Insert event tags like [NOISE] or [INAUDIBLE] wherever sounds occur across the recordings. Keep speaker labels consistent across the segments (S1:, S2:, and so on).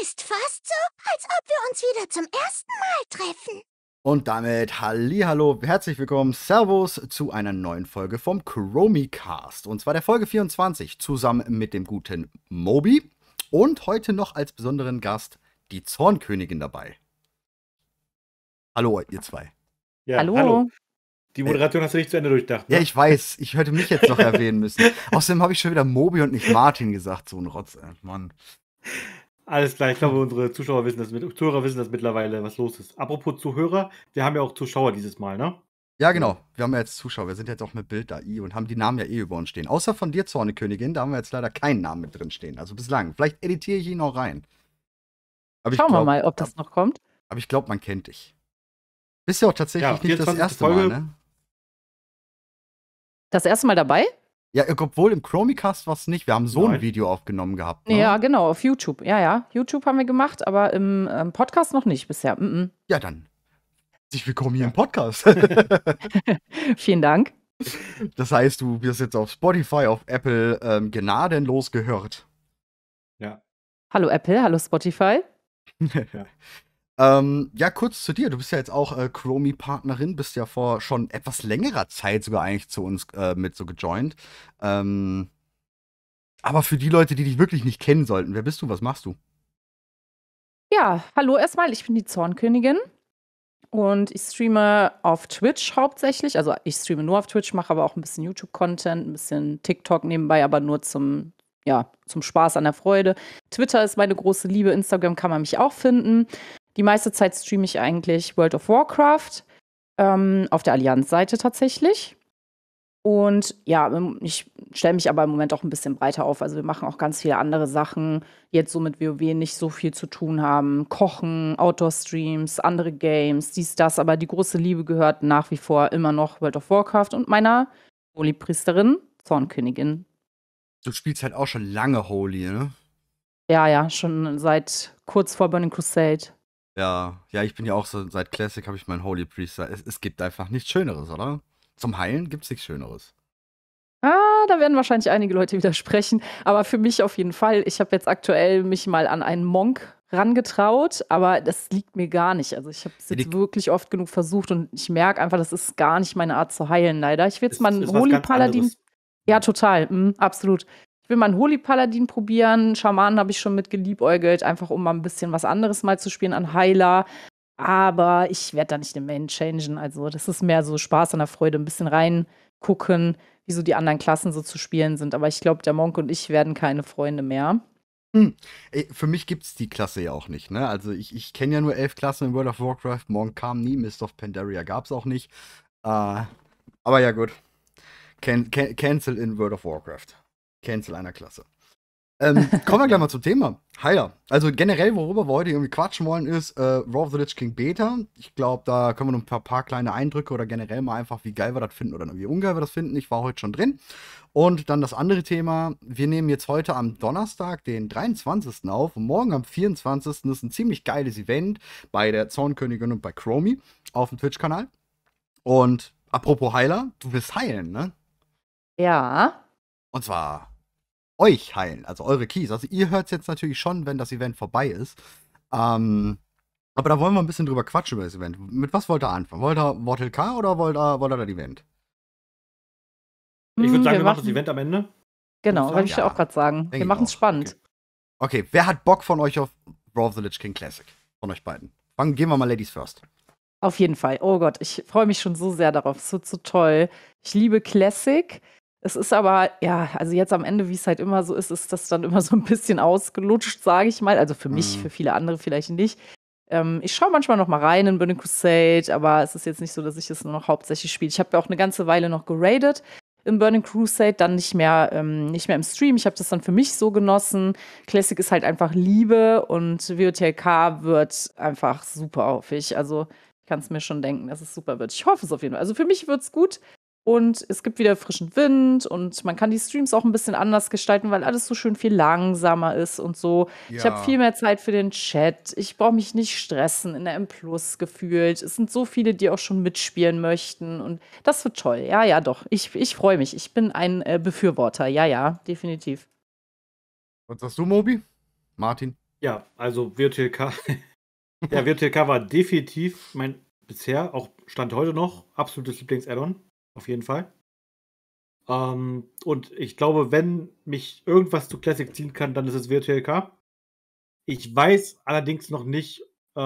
S1: Ist fast so, als ob wir uns wieder zum ersten Mal treffen.
S2: Und damit hallo, herzlich willkommen, Servus zu einer neuen Folge vom Chromicast. Und zwar der Folge 24 zusammen mit dem guten Moby. und heute noch als besonderen Gast die Zornkönigin dabei. Hallo, ihr zwei.
S3: Ja, hallo. hallo. Die Moderation hast du nicht zu Ende durchdacht. Ne? Ja, ich
S2: weiß. Ich hätte mich jetzt noch [LAUGHS] erwähnen müssen. Außerdem habe ich schon wieder Mobi und nicht Martin gesagt, so ein
S3: Rotz, Mann. Alles klar, ich glaube, unsere Zuschauer wissen das, Zuhörer wissen das mittlerweile, was los ist. Apropos Zuhörer, wir haben ja auch Zuschauer dieses Mal, ne? Ja, genau. Wir haben ja jetzt Zuschauer. Wir sind jetzt auch mit Bild
S2: da und haben die Namen ja eh über uns stehen. Außer von dir, Zornekönigin, da haben wir jetzt leider keinen Namen mit drin stehen. Also bislang. Vielleicht editiere ich ihn noch rein. Aber Schauen glaub, wir mal, ob das noch kommt. Aber ich glaube, man kennt dich. Bist ja auch tatsächlich ja, nicht das erste Folge. Mal, ne?
S1: Das erste Mal dabei?
S2: Ja, obwohl im Chromecast war es nicht. Wir haben so Nein. ein Video aufgenommen gehabt.
S1: Ne? Ja, genau, auf YouTube. Ja, ja. YouTube haben wir gemacht, aber im ähm, Podcast noch nicht bisher. Mm -mm. Ja,
S2: dann. Herzlich
S1: willkommen hier im Podcast. [LAUGHS] [LAUGHS] Vielen Dank.
S2: Das heißt, du wirst jetzt auf Spotify, auf Apple ähm, gnadenlos gehört. Ja. Hallo Apple, hallo Spotify. [LAUGHS] ja. Ähm, ja, kurz zu dir. Du bist ja jetzt auch äh, Chromi-Partnerin, bist ja vor schon etwas längerer Zeit sogar eigentlich zu uns äh, mit so gejoint. Ähm, aber für die Leute, die dich wirklich nicht kennen sollten, wer bist du? Was machst du?
S1: Ja, hallo erstmal. Ich bin die Zornkönigin und ich streame auf Twitch hauptsächlich. Also ich streame nur auf Twitch, mache aber auch ein bisschen YouTube-Content, ein bisschen TikTok nebenbei, aber nur zum, ja, zum Spaß an der Freude. Twitter ist meine große Liebe, Instagram kann man mich auch finden. Die meiste Zeit streame ich eigentlich World of Warcraft ähm, auf der Allianz-Seite tatsächlich. Und ja, ich stelle mich aber im Moment auch ein bisschen breiter auf. Also wir machen auch ganz viele andere Sachen, die jetzt so mit WoW nicht so viel zu tun haben. Kochen, Outdoor-Streams, andere Games, dies, das. Aber die große Liebe gehört nach wie vor immer noch World of Warcraft und meiner Holy-Priesterin, Zornkönigin.
S2: Du spielst halt auch schon lange Holy, ne?
S1: Ja, ja, schon seit kurz vor Burning Crusade.
S2: Ja, ja, ich bin ja auch so, seit Classic habe ich meinen Holy Priester. Es, es gibt einfach nichts Schöneres, oder? Zum Heilen gibt es nichts Schöneres.
S1: Ah, da werden wahrscheinlich einige Leute widersprechen, aber für mich auf jeden Fall. Ich habe jetzt aktuell mich mal an einen Monk rangetraut, aber das liegt mir gar nicht. Also ich habe es jetzt wirklich oft genug versucht und ich merke einfach, das ist gar nicht meine Art zu heilen, leider. Ich will jetzt mal einen Holy Paladin. Ja, total, mh, absolut ich will mal einen Holy Paladin probieren. Schamanen habe ich schon mit geliebäugelt, einfach um mal ein bisschen was anderes mal zu spielen an Heiler. Aber ich werde da nicht den Main changen. Also, das ist mehr so Spaß an der Freude, ein bisschen reingucken, wie so die anderen Klassen so zu spielen sind. Aber ich glaube, der Monk und ich werden keine Freunde mehr.
S2: Hm. für mich gibt es die Klasse ja auch nicht, ne? Also ich, ich kenne ja nur elf Klassen in World of Warcraft, Monk kam nie, Mist of Pandaria gab es auch nicht. Äh, aber ja gut. Can, can, cancel in World of Warcraft. Cancel einer Klasse. Ähm, [LAUGHS] kommen wir gleich mal zum Thema. Heiler. Also generell, worüber wir heute irgendwie quatschen wollen, ist äh, Raw of the Lich King Beta. Ich glaube, da können wir noch ein paar, paar, kleine Eindrücke oder generell mal einfach, wie geil wir das finden oder wie ungeil wir das finden. Ich war heute schon drin. Und dann das andere Thema. Wir nehmen jetzt heute am Donnerstag, den 23. auf. Und morgen am 24. ist ein ziemlich geiles Event bei der Zornkönigin und bei Chromie auf dem Twitch-Kanal. Und apropos Heiler, du willst heilen, ne?
S1: Ja.
S2: Und zwar euch heilen, also eure Keys. Also ihr hört es jetzt natürlich schon, wenn das Event vorbei ist. Ähm, aber da wollen wir ein bisschen drüber quatschen über das Event. Mit was wollt ihr anfangen? Wollt ihr Mortal K oder wollt ihr, wollt ihr das Event?
S1: Ich würde hm, sagen, wir, wir machen das Event am Ende. Genau, würde ich ja, auch gerade sagen. Wir machen es spannend.
S2: Okay. okay. wer hat Bock von euch auf Brawl of the Lich King Classic? Von euch beiden. Fangen, gehen wir mal Ladies first.
S1: Auf jeden Fall. Oh Gott, ich freue mich schon so sehr darauf. Es wird so toll. Ich liebe Classic. Es ist aber, ja, also jetzt am Ende, wie es halt immer so ist, ist das dann immer so ein bisschen ausgelutscht, sage ich mal. Also für mich, mhm. für viele andere vielleicht nicht. Ähm, ich schaue manchmal noch mal rein in Burning Crusade, aber es ist jetzt nicht so, dass ich es nur noch hauptsächlich spiele. Ich habe ja auch eine ganze Weile noch geradet in Burning Crusade, dann nicht mehr, ähm, nicht mehr im Stream. Ich habe das dann für mich so genossen. Classic ist halt einfach Liebe und WTLK wird einfach super auf ich. Also ich kann es mir schon denken, dass es super wird. Ich hoffe es auf jeden Fall. Also für mich wird es gut. Und es gibt wieder frischen Wind und man kann die Streams auch ein bisschen anders gestalten, weil alles so schön viel langsamer ist und so. Ja. Ich habe viel mehr Zeit für den Chat. Ich brauche mich nicht stressen in der M Plus gefühlt. Es sind so viele, die auch schon mitspielen möchten und das wird toll. Ja, ja, doch. Ich, ich freue mich. Ich bin ein äh, Befürworter. Ja, ja, definitiv. Was sagst du, Mobi?
S3: Martin? Ja, also Virtual VirtualK. [LAUGHS] ja, Virtual VirtualK war definitiv mein bisher, auch Stand heute noch, absolutes lieblings addon auf jeden Fall. Ähm, und ich glaube, wenn mich irgendwas zu Classic ziehen kann, dann ist es WTLK. Ich weiß allerdings noch nicht, äh,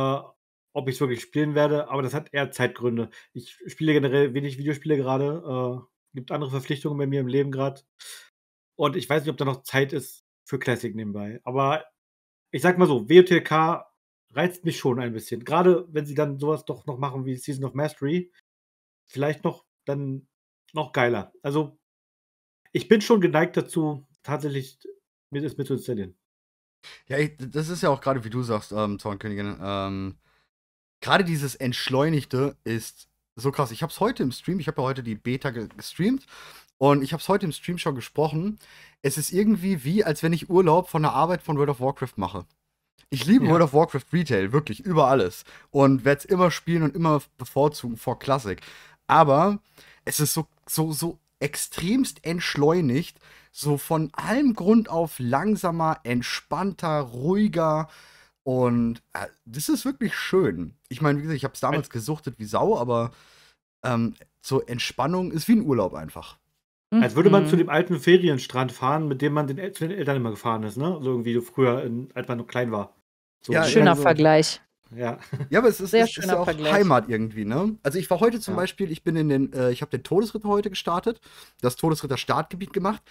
S3: ob ich es wirklich spielen werde, aber das hat eher Zeitgründe. Ich spiele generell wenig Videospiele gerade. Äh, gibt andere Verpflichtungen bei mir im Leben gerade. Und ich weiß nicht, ob da noch Zeit ist für Classic nebenbei. Aber ich sag mal so, WTLK reizt mich schon ein bisschen. Gerade wenn sie dann sowas doch noch machen wie Season of Mastery. Vielleicht noch dann noch geiler. Also ich bin schon geneigt dazu, tatsächlich mit es mit zu installieren.
S2: Ja, ich, das ist ja auch gerade, wie du sagst, ähm, Zornkönigin. Ähm, gerade dieses Entschleunigte ist so krass. Ich habe es heute im Stream, ich habe ja heute die Beta gestreamt und ich habe es heute im Stream schon gesprochen. Es ist irgendwie wie, als wenn ich Urlaub von der Arbeit von World of Warcraft mache. Ich liebe ja. World of Warcraft Retail, wirklich, über alles. Und werde es immer spielen und immer bevorzugen vor Klassik aber es ist so, so, so extremst entschleunigt, so von allem Grund auf langsamer, entspannter, ruhiger und äh, das ist wirklich schön. Ich meine, wie gesagt, ich habe es damals gesuchtet wie Sau, aber ähm, zur Entspannung ist wie ein Urlaub einfach. Als würde man mhm. zu dem
S3: alten Ferienstrand fahren, mit dem man den, äh, zu den Eltern immer gefahren ist, ne? So irgendwie früher, in, als man noch klein war. So
S1: ja, schöner so Vergleich.
S2: Ja. ja, aber es ist, Sehr es, ist ja auch Vergleich. Heimat irgendwie, ne? Also ich war heute zum ja. Beispiel, ich bin in den, äh, ich habe den Todesritter heute gestartet, das Todesritter Startgebiet gemacht.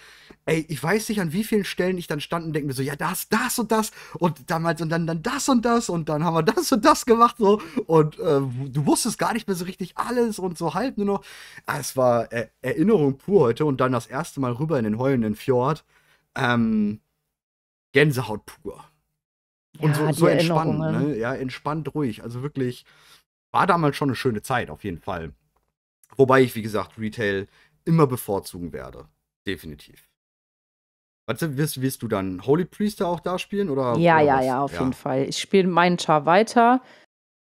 S2: Ey, ich weiß nicht, an wie vielen Stellen ich dann stand und denke mir so, ja, das, das und das und damals und dann, dann das und das und dann haben wir das und das gemacht so und äh, du wusstest gar nicht mehr so richtig alles und so halt nur noch. Ah, es war äh, Erinnerung pur heute und dann das erste Mal rüber in den heulenden Fjord. Ähm, Gänsehaut pur.
S1: Und ja, so, so entspannt, ne?
S2: ja, entspannt ruhig. Also wirklich, war damals schon eine schöne Zeit, auf jeden Fall. Wobei ich, wie gesagt, Retail immer bevorzugen werde. Definitiv. Warte, wirst, wirst du dann Holy Priester auch da spielen?
S1: Oder, ja, oder ja, was? ja, auf ja. jeden Fall. Ich spiele meinen Char weiter.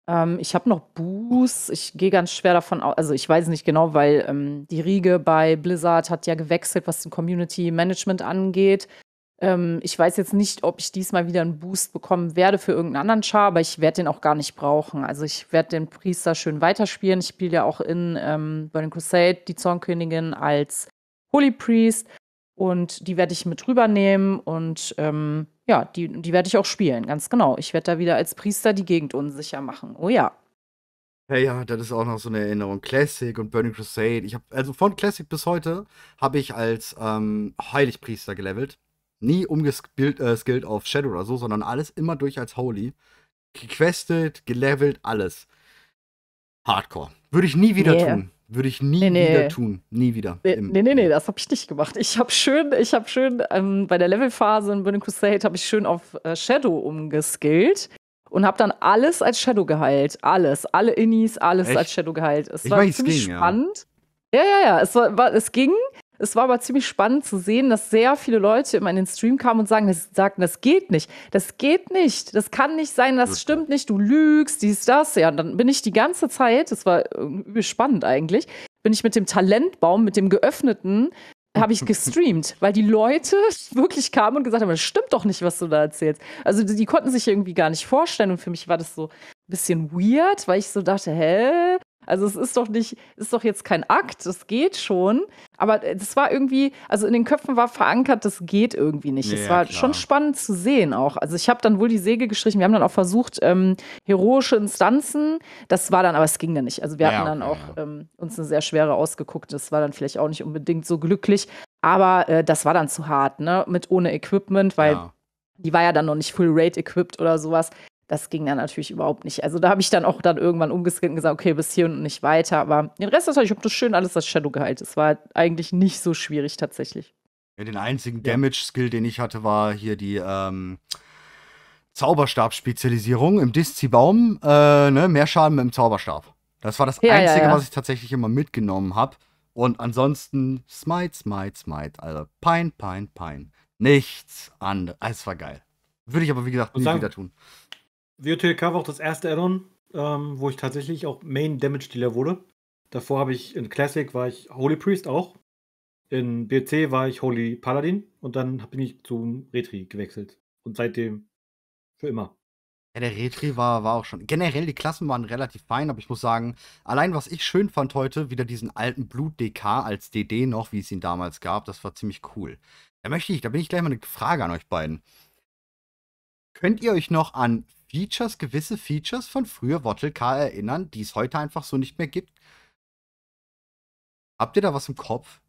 S1: Ähm, ich habe noch Buß. Ich gehe ganz schwer davon aus. Also, ich weiß nicht genau, weil ähm, die Riege bei Blizzard hat ja gewechselt, was den Community Management angeht. Ähm, ich weiß jetzt nicht, ob ich diesmal wieder einen Boost bekommen werde für irgendeinen anderen Char, aber ich werde den auch gar nicht brauchen. Also ich werde den Priester schön weiterspielen. Ich spiele ja auch in ähm, Burning Crusade die Zornkönigin als Holy Priest und die werde ich mit rübernehmen und ähm, ja, die, die werde ich auch spielen, ganz genau. Ich werde da wieder als Priester die Gegend unsicher machen. Oh ja.
S2: Ja, ja, das ist auch noch so eine Erinnerung. Classic und Burning Crusade. Ich habe also von Classic bis heute habe ich als ähm, Heiligpriester gelevelt nie umgeskillt äh, auf Shadow oder so, sondern alles immer durch als Holy. Gequestet, gelevelt, alles. Hardcore. Würde ich nie wieder yeah. tun. Würde ich nie nee, nee. wieder tun. Nie wieder. Nee, nee, nee,
S1: nee, das habe ich nicht gemacht. Ich habe schön, ich habe schön ähm, bei der Levelphase in Burning Crusade habe ich schön auf äh, Shadow umgeskillt und habe dann alles als Shadow geheilt. Alles, alle Innis, alles Echt? als Shadow geheilt. Es ich war mein, ziemlich ging, spannend. Ja. Ja, ja, ja. Es, war, war, es ging. Es war aber ziemlich spannend zu sehen, dass sehr viele Leute immer in den Stream kamen und sagen, das, sagten, das geht nicht, das geht nicht, das kann nicht sein, das stimmt nicht, du lügst, dies, das. Ja, und dann bin ich die ganze Zeit, das war übel spannend eigentlich, bin ich mit dem Talentbaum, mit dem geöffneten, habe ich gestreamt, [LAUGHS] weil die Leute [LAUGHS] wirklich kamen und gesagt haben, das stimmt doch nicht, was du da erzählst. Also die, die konnten sich irgendwie gar nicht vorstellen und für mich war das so ein bisschen weird, weil ich so dachte, hä, also es ist doch nicht, ist doch jetzt kein Akt, das geht schon. Aber äh, das war irgendwie, also in den Köpfen war verankert, das geht irgendwie nicht. es ja, war klar. schon spannend zu sehen auch. Also ich habe dann wohl die Säge gestrichen. Wir haben dann auch versucht, ähm, heroische Instanzen. Das war dann, aber es ging dann nicht. Also wir ja, hatten dann okay, auch ja. ähm, uns eine sehr schwere ausgeguckt. Das war dann vielleicht auch nicht unbedingt so glücklich. Aber äh, das war dann zu hart, ne? Mit ohne Equipment, weil die war ja dann noch nicht full rate equipped oder sowas das ging dann natürlich überhaupt nicht. Also da habe ich dann auch dann irgendwann umgeskippt und gesagt, okay, bis hier und nicht weiter. Aber den Rest, ich habe das schön alles das Shadow gehalten. Es war eigentlich nicht so schwierig tatsächlich.
S2: Ja, den einzigen Damage-Skill, den ich hatte, war hier die ähm, Zauberstab-Spezialisierung im Diszi-Baum. Äh, ne? Mehr Schaden mit dem Zauberstab. Das war das ja, Einzige, ja, was ich tatsächlich immer mitgenommen habe. Und ansonsten Smite, Smite, Smite. Also Pein, Pein, Pein. Nichts anderes. Es war geil.
S3: Würde ich aber, wie gesagt, nie wieder tun. WOTLK war auch das erste Addon, ähm, wo ich tatsächlich auch Main Damage Dealer wurde. Davor habe ich in Classic war ich Holy Priest auch. In BC war ich Holy Paladin und dann bin ich zum Retri gewechselt. Und seitdem für immer. Ja, der Retri war, war auch schon. Generell, die Klassen waren relativ fein, aber
S2: ich muss sagen, allein was ich schön fand heute, wieder diesen alten Blut-DK als DD noch, wie es ihn damals gab, das war ziemlich cool. Da möchte ich, da bin ich gleich mal eine Frage an euch beiden. Könnt ihr euch noch an Features, gewisse Features von früher Wattle Car erinnern, die es heute einfach so nicht mehr gibt. Habt ihr da was im Kopf?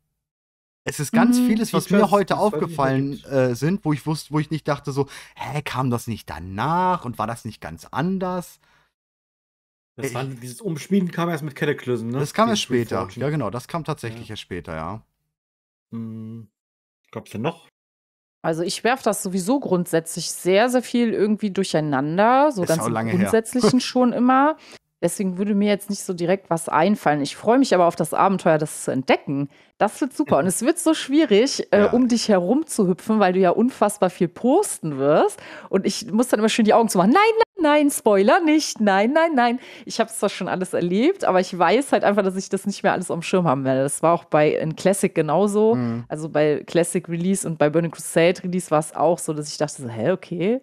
S2: Es ist ganz mhm, vieles, was Features, mir heute aufgefallen äh, sind, wo ich wusste, wo ich nicht dachte so, hä, kam das nicht danach und war das nicht ganz anders? Das äh, ich, war, dieses Umschmieden kam erst mit Cataclysm, ne? Das kam erst später. Ja, genau, das kam tatsächlich ja. erst später, ja.
S3: Mhm. Gab's denn noch?
S1: Also ich werfe das sowieso grundsätzlich sehr, sehr viel irgendwie durcheinander, so ist ganz im Grundsätzlichen [LAUGHS] schon immer. Deswegen würde mir jetzt nicht so direkt was einfallen. Ich freue mich aber auf das Abenteuer, das zu entdecken. Das wird super. Und mhm. es wird so schwierig, äh, ja. äh, um dich herum zu hüpfen, weil du ja unfassbar viel posten wirst. Und ich muss dann immer schön die Augen zu machen. Nein, nein, nein, Spoiler nicht. Nein, nein, nein. Ich habe es zwar schon alles erlebt, aber ich weiß halt einfach, dass ich das nicht mehr alles am Schirm haben werde. Das war auch bei in Classic genauso. Mhm. Also bei Classic Release und bei Burning Crusade Release war es auch so, dass ich dachte so, hä, okay,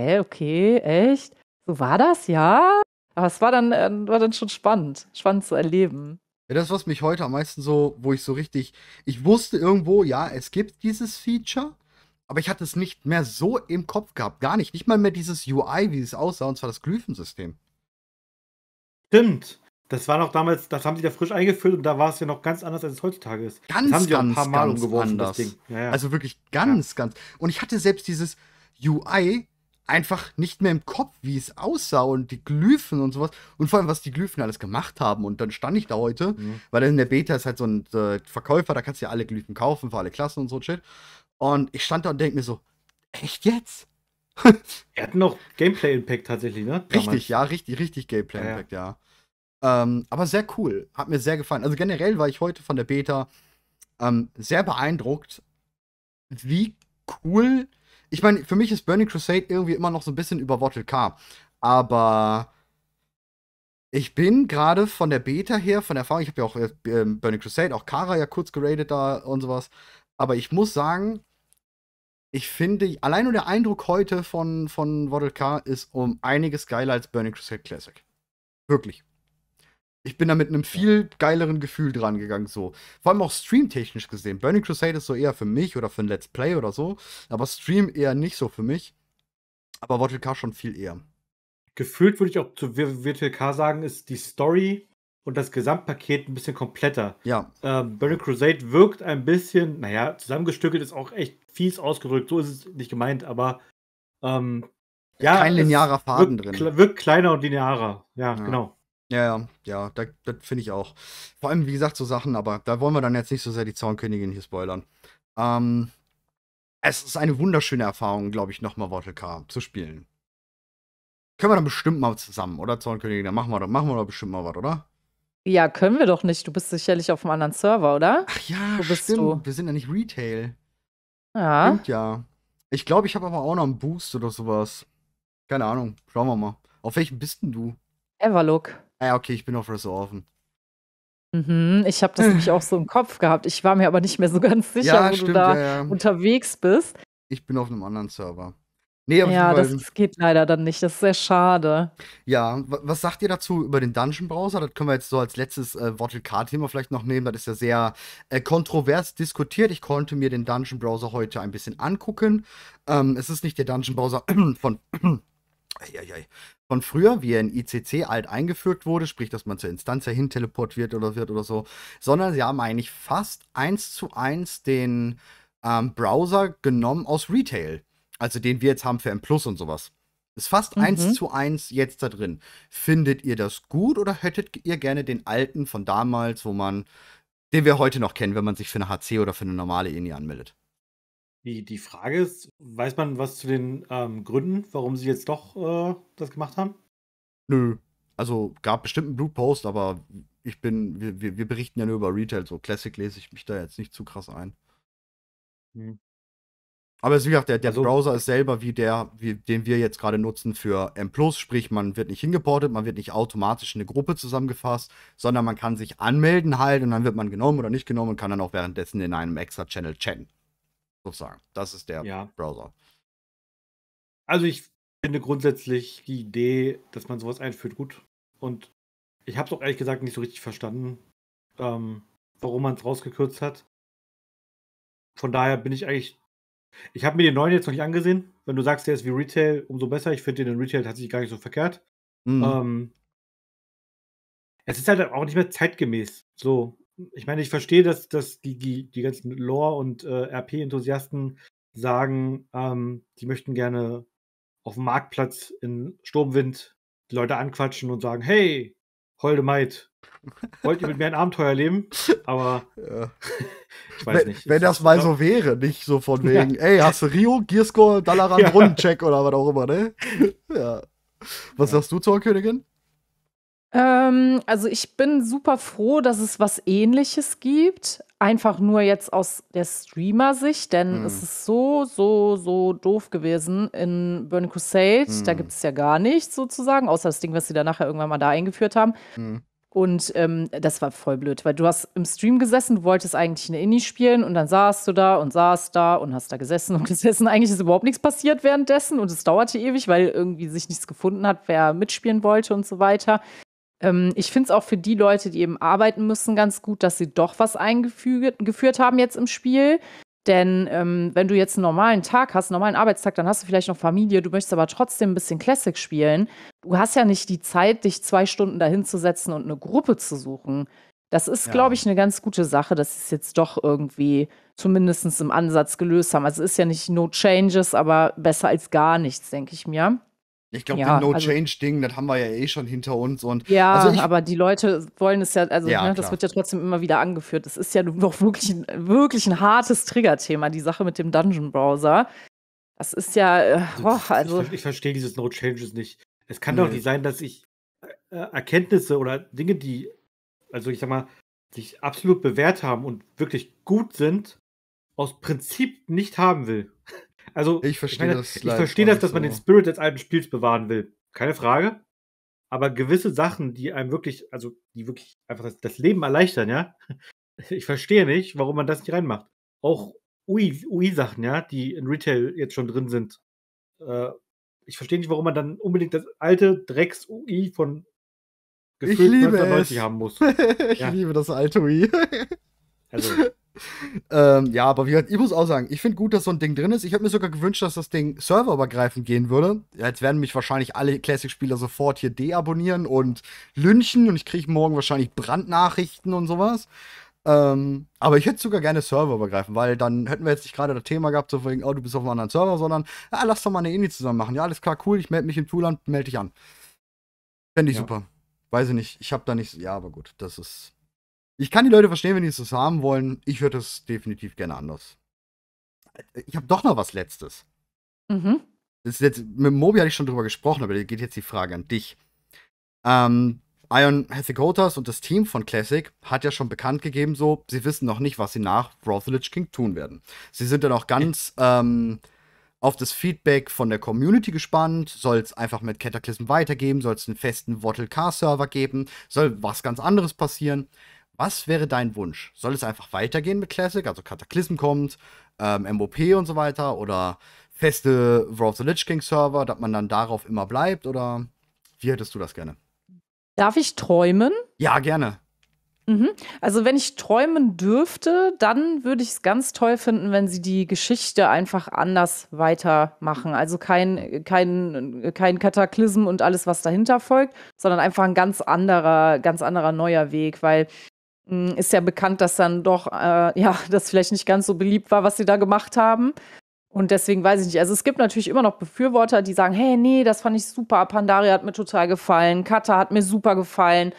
S1: hä, okay, echt? So war das, ja, aber es war dann, äh, war dann schon spannend, spannend zu erleben. Ja, das, was mich heute am meisten so, wo ich so richtig, ich
S2: wusste irgendwo, ja, es gibt dieses Feature, aber ich hatte es nicht mehr so im Kopf gehabt,
S3: gar nicht. Nicht mal mehr dieses UI, wie es aussah, und zwar das Glyphensystem. Stimmt. Das war noch damals, das haben sie da frisch eingeführt und da war es ja noch ganz anders, als es heutzutage ist. Ganz, das haben ganz, auch ein paar Mal umgeworfen, anders. das Ding. Ja, ja. Also wirklich ganz, ja. ganz. Und ich hatte selbst dieses UI
S2: einfach nicht mehr im Kopf, wie es aussah und die Glyphen und sowas. Und vor allem, was die Glyphen alles gemacht haben. Und dann stand ich da heute, mhm. weil in der Beta ist halt so ein äh, Verkäufer, da kannst du ja alle Glyphen kaufen für alle Klassen und so Shit. Und ich stand da und denke mir so, echt jetzt? er hat noch Gameplay-Impact tatsächlich, ne? Richtig, ja, richtig, richtig Gameplay-Impact, ja. ja. ja. Ähm, aber sehr cool, hat mir sehr gefallen. Also generell war ich heute von der Beta ähm, sehr beeindruckt, wie cool ich meine, für mich ist Burning Crusade irgendwie immer noch so ein bisschen über Wattle K. Aber ich bin gerade von der Beta her, von der Erfahrung, ich habe ja auch äh, ähm, Burning Crusade, auch Kara ja kurz geradet da und sowas. Aber ich muss sagen, ich finde, allein nur der Eindruck heute von, von Wattle K ist um einiges geiler als Burning Crusade Classic. Wirklich. Ich bin da mit einem viel geileren Gefühl dran gegangen, so. Vor allem auch streamtechnisch gesehen. Burning Crusade ist so eher für mich oder für ein Let's Play oder so, aber Stream eher nicht so für mich.
S3: Aber WTK schon viel eher. Gefühlt würde ich auch zu WTK sagen, ist die Story und das Gesamtpaket ein bisschen kompletter. Ja. Ähm, Burning Crusade wirkt ein bisschen, naja, zusammengestückelt ist auch echt fies ausgedrückt, so ist es nicht gemeint, aber ähm, ja. Kein linearer Faden wirkt, drin. Wirkt kleiner und linearer, ja. ja. genau. Ja,
S2: ja, ja, da, das finde ich auch. Vor allem, wie gesagt, so Sachen, aber da wollen wir dann jetzt nicht so sehr die Zaunkönigin hier spoilern. Ähm, es ist eine wunderschöne Erfahrung, glaube ich, nochmal Wattle K zu spielen. Können wir dann bestimmt mal zusammen, oder? Zornkönigin, dann machen wir doch, machen wir doch bestimmt mal was, oder?
S1: Ja, können wir doch nicht. Du bist sicherlich auf einem anderen Server, oder? Ach ja, Wo bist stimmt. Du?
S2: Wir sind ja nicht Retail. Ja. Stimmt ja. Ich glaube, ich habe aber auch noch einen Boost oder sowas. Keine Ahnung. Schauen wir mal. Auf welchem bist denn du? Everlook. Ah ja, okay, ich bin auf Resolven.
S1: Mhm, ich habe das nämlich auch so im Kopf gehabt. Ich war mir aber nicht mehr so ganz sicher, ja, wo stimmt, du da ja, ja. unterwegs
S2: bist. Ich bin auf einem anderen Server. Nee, ja, das
S1: geht leider dann nicht. Das ist sehr schade.
S2: Ja, was sagt ihr dazu über den Dungeon Browser? Das können wir jetzt so als letztes äh, Wattle Card Thema vielleicht noch nehmen. Das ist ja sehr äh, kontrovers diskutiert. Ich konnte mir den Dungeon Browser heute ein bisschen angucken. Ähm, es ist nicht der Dungeon Browser [CLEARS THROAT] von Eieiei. Von früher, wie er in ICC alt eingeführt wurde, sprich, dass man zur Instanz dahin teleportiert oder wird oder so, sondern sie haben eigentlich fast eins zu eins den ähm, Browser genommen aus Retail. Also den wir jetzt haben für M Plus und sowas. Ist fast mhm. eins mhm. zu eins jetzt da drin. Findet ihr das gut oder hättet ihr gerne den alten von damals, wo man, den wir heute noch kennen, wenn man sich für eine HC oder
S3: für eine normale INI e anmeldet? Die, die Frage ist, weiß man was zu den ähm, Gründen, warum sie jetzt doch äh, das gemacht haben? Nö. Also gab bestimmt einen
S2: Blutpost, aber ich bin, wir, wir, wir, berichten ja nur über Retail, so Classic lese ich mich da jetzt nicht zu krass ein. Hm. Aber es, wie gesagt, der, der also, Browser ist selber wie der, wie, den wir jetzt gerade nutzen für M, sprich, man wird nicht hingeportet, man wird nicht automatisch in eine Gruppe zusammengefasst, sondern man kann sich anmelden halt und dann wird man genommen oder nicht genommen und kann dann auch währenddessen in einem extra Channel chatten sozusagen. Das ist der ja. Browser.
S3: Also ich finde grundsätzlich die Idee, dass man sowas einführt, gut. Und ich habe es auch ehrlich gesagt nicht so richtig verstanden, ähm, warum man es rausgekürzt hat. Von daher bin ich eigentlich. Ich habe mir den neuen jetzt noch nicht angesehen. Wenn du sagst, der ist wie Retail, umso besser. Ich finde den in Retail tatsächlich gar nicht so verkehrt. Mhm. Ähm, es ist halt auch nicht mehr zeitgemäß. So, ich meine, ich verstehe, dass, dass die, die, die ganzen Lore- und äh, RP-Enthusiasten sagen, ähm, die möchten gerne auf dem Marktplatz in Sturmwind die Leute anquatschen und sagen, hey, holde Maid, wollt ihr mit mir ein Abenteuer leben? Aber [LAUGHS] ja. [LAUGHS] ich weiß wenn, nicht.
S2: Wenn das mal so wäre, nicht so von wegen, ja. ey, hast du Rio, Gearscore, Dalaran, [LAUGHS] ja. Rundencheck oder was auch immer, ne? ja. Was sagst du, Zornkönigin?
S1: Ähm, also ich bin super froh, dass es was Ähnliches gibt. Einfach nur jetzt aus der Streamer-Sicht, denn hm. es ist so, so, so doof gewesen in Burning Crusade. Hm. Da gibt es ja gar nichts sozusagen, außer das Ding, was sie da nachher irgendwann mal da eingeführt haben. Hm. Und ähm, das war voll blöd, weil du hast im Stream gesessen, du wolltest eigentlich eine Indie spielen und dann saßt du da und saßt da und hast da gesessen und [LAUGHS] gesessen. Eigentlich ist überhaupt nichts passiert währenddessen und es dauerte ewig, weil irgendwie sich nichts gefunden hat, wer mitspielen wollte und so weiter. Ähm, ich finde es auch für die Leute, die eben arbeiten müssen, ganz gut, dass sie doch was eingeführt haben jetzt im Spiel. Denn ähm, wenn du jetzt einen normalen Tag hast, einen normalen Arbeitstag, dann hast du vielleicht noch Familie, du möchtest aber trotzdem ein bisschen Classic spielen. Du hast ja nicht die Zeit, dich zwei Stunden dahinzusetzen und eine Gruppe zu suchen. Das ist, ja. glaube ich, eine ganz gute Sache, dass sie es jetzt doch irgendwie zumindest im Ansatz gelöst haben. Also es ist ja nicht No Changes, aber besser als gar nichts, denke ich mir. Ich glaube, ja, den
S2: No-Change-Ding, also, das haben wir ja eh schon hinter uns. Und, ja, also ich, aber die
S1: Leute wollen es ja, also ja, ne, das wird ja trotzdem immer wieder angeführt. Das ist ja doch wirklich, ein, wirklich ein hartes Triggerthema, die Sache mit dem Dungeon-Browser. Das ist ja, oh, also. Ich,
S3: ich verstehe dieses No-Changes nicht. Es kann nee. doch nicht sein, dass ich äh, äh, Erkenntnisse oder Dinge, die, also ich sag mal, sich absolut bewährt haben und wirklich gut sind, aus Prinzip nicht haben will. Also, ich verstehe das. Ich verstehe das, dass so. man den Spirit des alten Spiels bewahren will. Keine Frage. Aber gewisse Sachen, die einem wirklich, also die wirklich einfach das, das Leben erleichtern, ja, [LAUGHS] ich verstehe nicht, warum man das nicht reinmacht. Auch UI-Sachen, UI ja, die in Retail jetzt schon drin sind. Äh, ich verstehe nicht, warum man dann unbedingt das alte Drecks-UI von gefühlt 1990 haben muss. [LAUGHS] ich ja. liebe das alte UI. also, [LAUGHS] ähm,
S2: ja, aber wie gesagt, ich muss auch sagen, ich finde gut, dass so ein Ding drin ist. Ich hätte mir sogar gewünscht, dass das Ding serverübergreifend gehen würde. Jetzt werden mich wahrscheinlich alle Classic-Spieler sofort hier deabonnieren und lynchen und ich kriege morgen wahrscheinlich Brandnachrichten und sowas. Ähm, aber ich hätte sogar gerne Server übergreifen, weil dann hätten wir jetzt nicht gerade das Thema gehabt, so wegen, oh, du bist auf einem anderen Server, sondern, ja, ah, lass doch mal eine Indie zusammen machen. Ja, alles klar, cool, ich melde mich im Toolland, melde dich an. Fände ich ja. super. Weiß ich nicht, ich habe da nichts, ja, aber gut, das ist, ich kann die Leute verstehen, wenn die es haben wollen. Ich würde es definitiv gerne anders. Ich habe doch noch was Letztes. Mhm. Jetzt, mit Mobi hatte ich schon drüber gesprochen, aber da geht jetzt die Frage an dich. Ähm, Ion Hethekotas und das Team von Classic hat ja schon bekannt gegeben, so, sie wissen noch nicht, was sie nach Raw Lich King tun werden. Sie sind dann auch ganz ähm, auf das Feedback von der Community gespannt. Soll es einfach mit Cataclysm weitergeben? Soll es einen festen Wattle K-Server geben? Soll was ganz anderes passieren? Was wäre dein Wunsch? Soll es einfach weitergehen mit Classic, also Kataklysm kommt, ähm, MOP und so weiter oder feste War of the Lich King Server, dass man dann darauf immer bleibt oder wie hättest du das gerne?
S1: Darf ich träumen? Ja, gerne. Mhm. Also wenn ich träumen dürfte, dann würde ich es ganz toll finden, wenn sie die Geschichte einfach anders weitermachen. Also kein, kein, kein Kataklysm und alles, was dahinter folgt, sondern einfach ein ganz anderer, ganz anderer neuer Weg, weil hm, ist ja bekannt, dass dann doch, äh, ja, [LAUGHS] das vielleicht nicht ganz so beliebt war, was sie da gemacht haben. Und deswegen weiß ich nicht. Also es gibt natürlich immer noch Befürworter, die sagen, hey, nee, das fand ich super, Pandaria hat mir total gefallen, Kata hat mir super gefallen.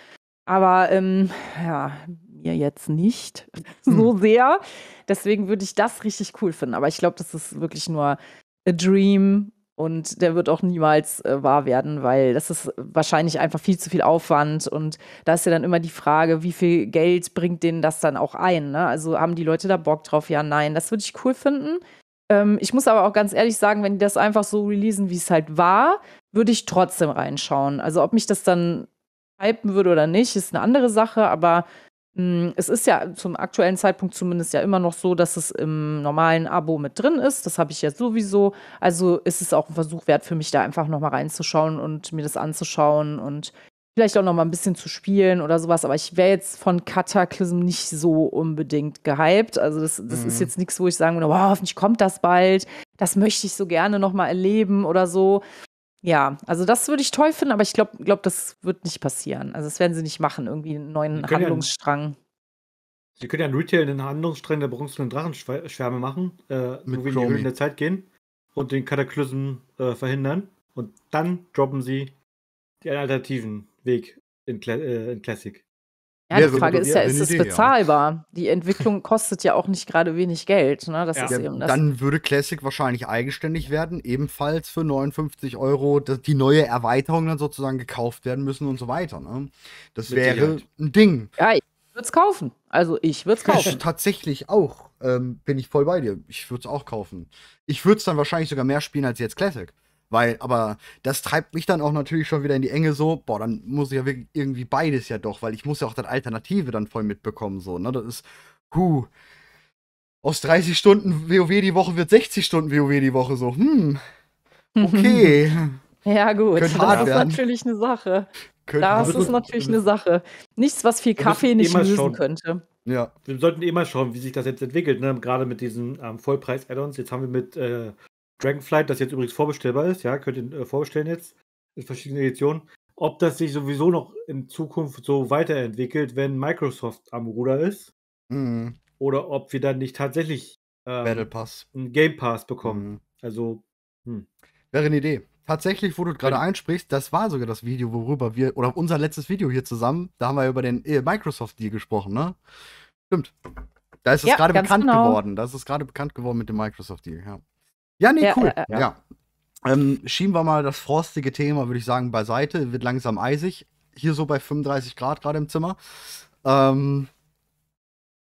S1: Aber ähm, ja, mir jetzt nicht [LAUGHS] so hm. sehr. Deswegen würde ich das richtig cool finden. Aber ich glaube, das ist wirklich nur a dream und der wird auch niemals äh, wahr werden, weil das ist wahrscheinlich einfach viel zu viel Aufwand. Und da ist ja dann immer die Frage, wie viel Geld bringt denen das dann auch ein? Ne? Also haben die Leute da Bock drauf? Ja, nein. Das würde ich cool finden. Ähm, ich muss aber auch ganz ehrlich sagen, wenn die das einfach so releasen, wie es halt war, würde ich trotzdem reinschauen. Also ob mich das dann hypen würde oder nicht, ist eine andere Sache. Aber hm, es ist ja zum aktuellen Zeitpunkt zumindest ja immer noch so, dass es im normalen Abo mit drin ist. Das habe ich ja sowieso. Also ist es auch ein Versuch wert für mich, da einfach nochmal reinzuschauen und mir das anzuschauen und vielleicht auch nochmal ein bisschen zu spielen oder sowas. Aber ich wäre jetzt von Cataclysm nicht so unbedingt gehypt. Also das, das mhm. ist jetzt nichts, wo ich sagen würde, wow, hoffentlich kommt das bald. Das möchte ich so gerne nochmal erleben oder so. Ja, also das würde ich toll finden, aber ich glaube, glaub, das wird nicht passieren. Also das werden sie nicht machen, irgendwie einen neuen Sie können ja-
S3: Handlungsstrang. Sie können ja einen Retail einen Handlungsstrang der berühmten Drachenschwärme machen, äh, Mit so wie in die Höhlen der Zeit gehen und den Kataklysmen äh, verhindern. Und dann droppen sie den alternativen Weg in, Cla äh, in Classic. Ja, die Frage ist ja, ist es
S1: bezahlbar? Die Entwicklung kostet ja auch nicht gerade wenig Geld. Ne? Das ja. ist eben das Dann
S2: würde Classic wahrscheinlich eigenständig werden, ebenfalls für 59 Euro die neue Erweiterung dann sozusagen gekauft werden müssen und so weiter. Ne? Das Mit wäre ein Ding. Ja, ich würde es kaufen. Also ich würde es kaufen. Ich tatsächlich auch. Ähm, bin ich voll bei dir. Ich würde es auch kaufen. Ich würde es dann wahrscheinlich sogar mehr spielen als jetzt Classic. Weil, aber das treibt mich dann auch natürlich schon wieder in die Enge so, boah, dann muss ich ja wirklich irgendwie beides ja doch, weil ich muss ja auch dann Alternative dann voll mitbekommen, so, ne? Das ist, huh, aus 30 Stunden WoW die Woche wird 60 Stunden WoW die Woche, so, hm,
S1: [LAUGHS] okay. ja, gut, Könnte das ist natürlich eine Sache. Könnte das ist natürlich eine Sache. Nichts, was viel Kaffee nicht lösen schauen. könnte.
S3: Ja. Wir sollten eh mal schauen, wie sich das jetzt entwickelt, ne? gerade mit diesen ähm, Vollpreis-Add-ons. Jetzt haben wir mit äh, Dragonflight, das jetzt übrigens vorbestellbar ist, ja, könnt ihr äh, vorbestellen jetzt in verschiedenen Editionen, ob das sich sowieso noch in Zukunft so weiterentwickelt, wenn Microsoft am Ruder ist. Mhm. Oder ob wir dann nicht tatsächlich ähm, Battle Pass. einen Game Pass bekommen. Mhm. Also, hm. Wäre eine Idee.
S2: Tatsächlich, wo du gerade einsprichst, das war sogar das Video, worüber wir, oder unser letztes Video hier zusammen, da haben wir über den äh, Microsoft-Deal gesprochen, ne? Stimmt. Da ist es ja, gerade bekannt genau. geworden. Da ist es gerade bekannt geworden mit dem Microsoft-Deal, ja.
S1: Ja, nee, ja, cool. Ja. ja. ja.
S2: Ähm, schieben wir mal das frostige Thema, würde ich sagen, beiseite. Wird langsam eisig. Hier so bei 35 Grad gerade im Zimmer. Ähm,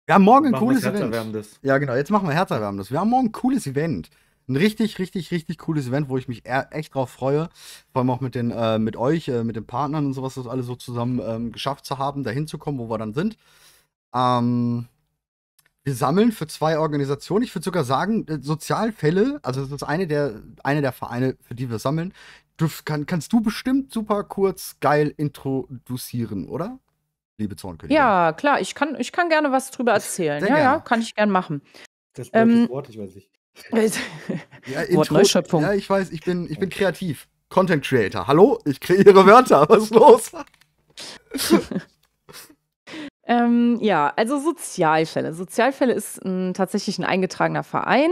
S2: wir haben morgen ein machen cooles Event. Ja, genau. Jetzt machen wir herzerwärmendes. Wir haben morgen ein cooles Event. Ein richtig, richtig, richtig cooles Event, wo ich mich e-, echt drauf freue. Vor allem auch mit, den, äh, mit euch, äh, mit den Partnern und sowas, das alles so zusammen ähm, geschafft zu haben, da hinzukommen, wo wir dann sind. Ähm, wir sammeln für zwei Organisationen. Ich würde sogar sagen, äh, Sozialfälle, also das ist eine der, eine der Vereine, für die wir sammeln, du, kann, kannst du bestimmt super kurz geil introduzieren, oder? Liebe Zornkönigin.
S1: Ja, klar, ich kann, ich kann gerne was drüber erzählen. ja, ja, kann ich gerne machen.
S2: Das ist ähm, Wort, ich weiß nicht.
S1: [LAUGHS] ja, Wort Neuschöpfung.
S2: Ja, ich weiß, ich bin, ich bin kreativ. Content Creator. Hallo, ich kreiere Wörter. Was ist los?
S1: [LAUGHS] Ähm, ja, also Sozialfälle. Sozialfälle ist ein, tatsächlich ein eingetragener Verein.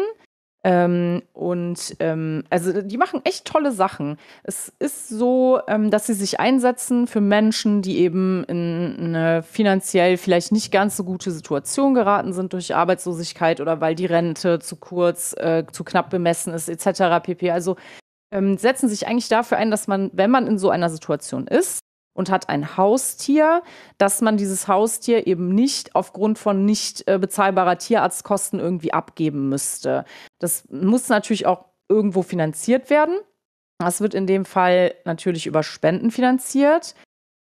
S1: Ähm, und ähm, also die machen echt tolle Sachen. Es ist so, ähm, dass sie sich einsetzen für Menschen, die eben in eine finanziell vielleicht nicht ganz so gute Situation geraten sind durch Arbeitslosigkeit oder weil die Rente zu kurz, äh, zu knapp bemessen ist, etc. pp. Also ähm, setzen sich eigentlich dafür ein, dass man, wenn man in so einer Situation ist, und hat ein Haustier, dass man dieses Haustier eben nicht aufgrund von nicht äh, bezahlbarer Tierarztkosten irgendwie abgeben müsste. Das muss natürlich auch irgendwo finanziert werden. Das wird in dem Fall natürlich über Spenden finanziert.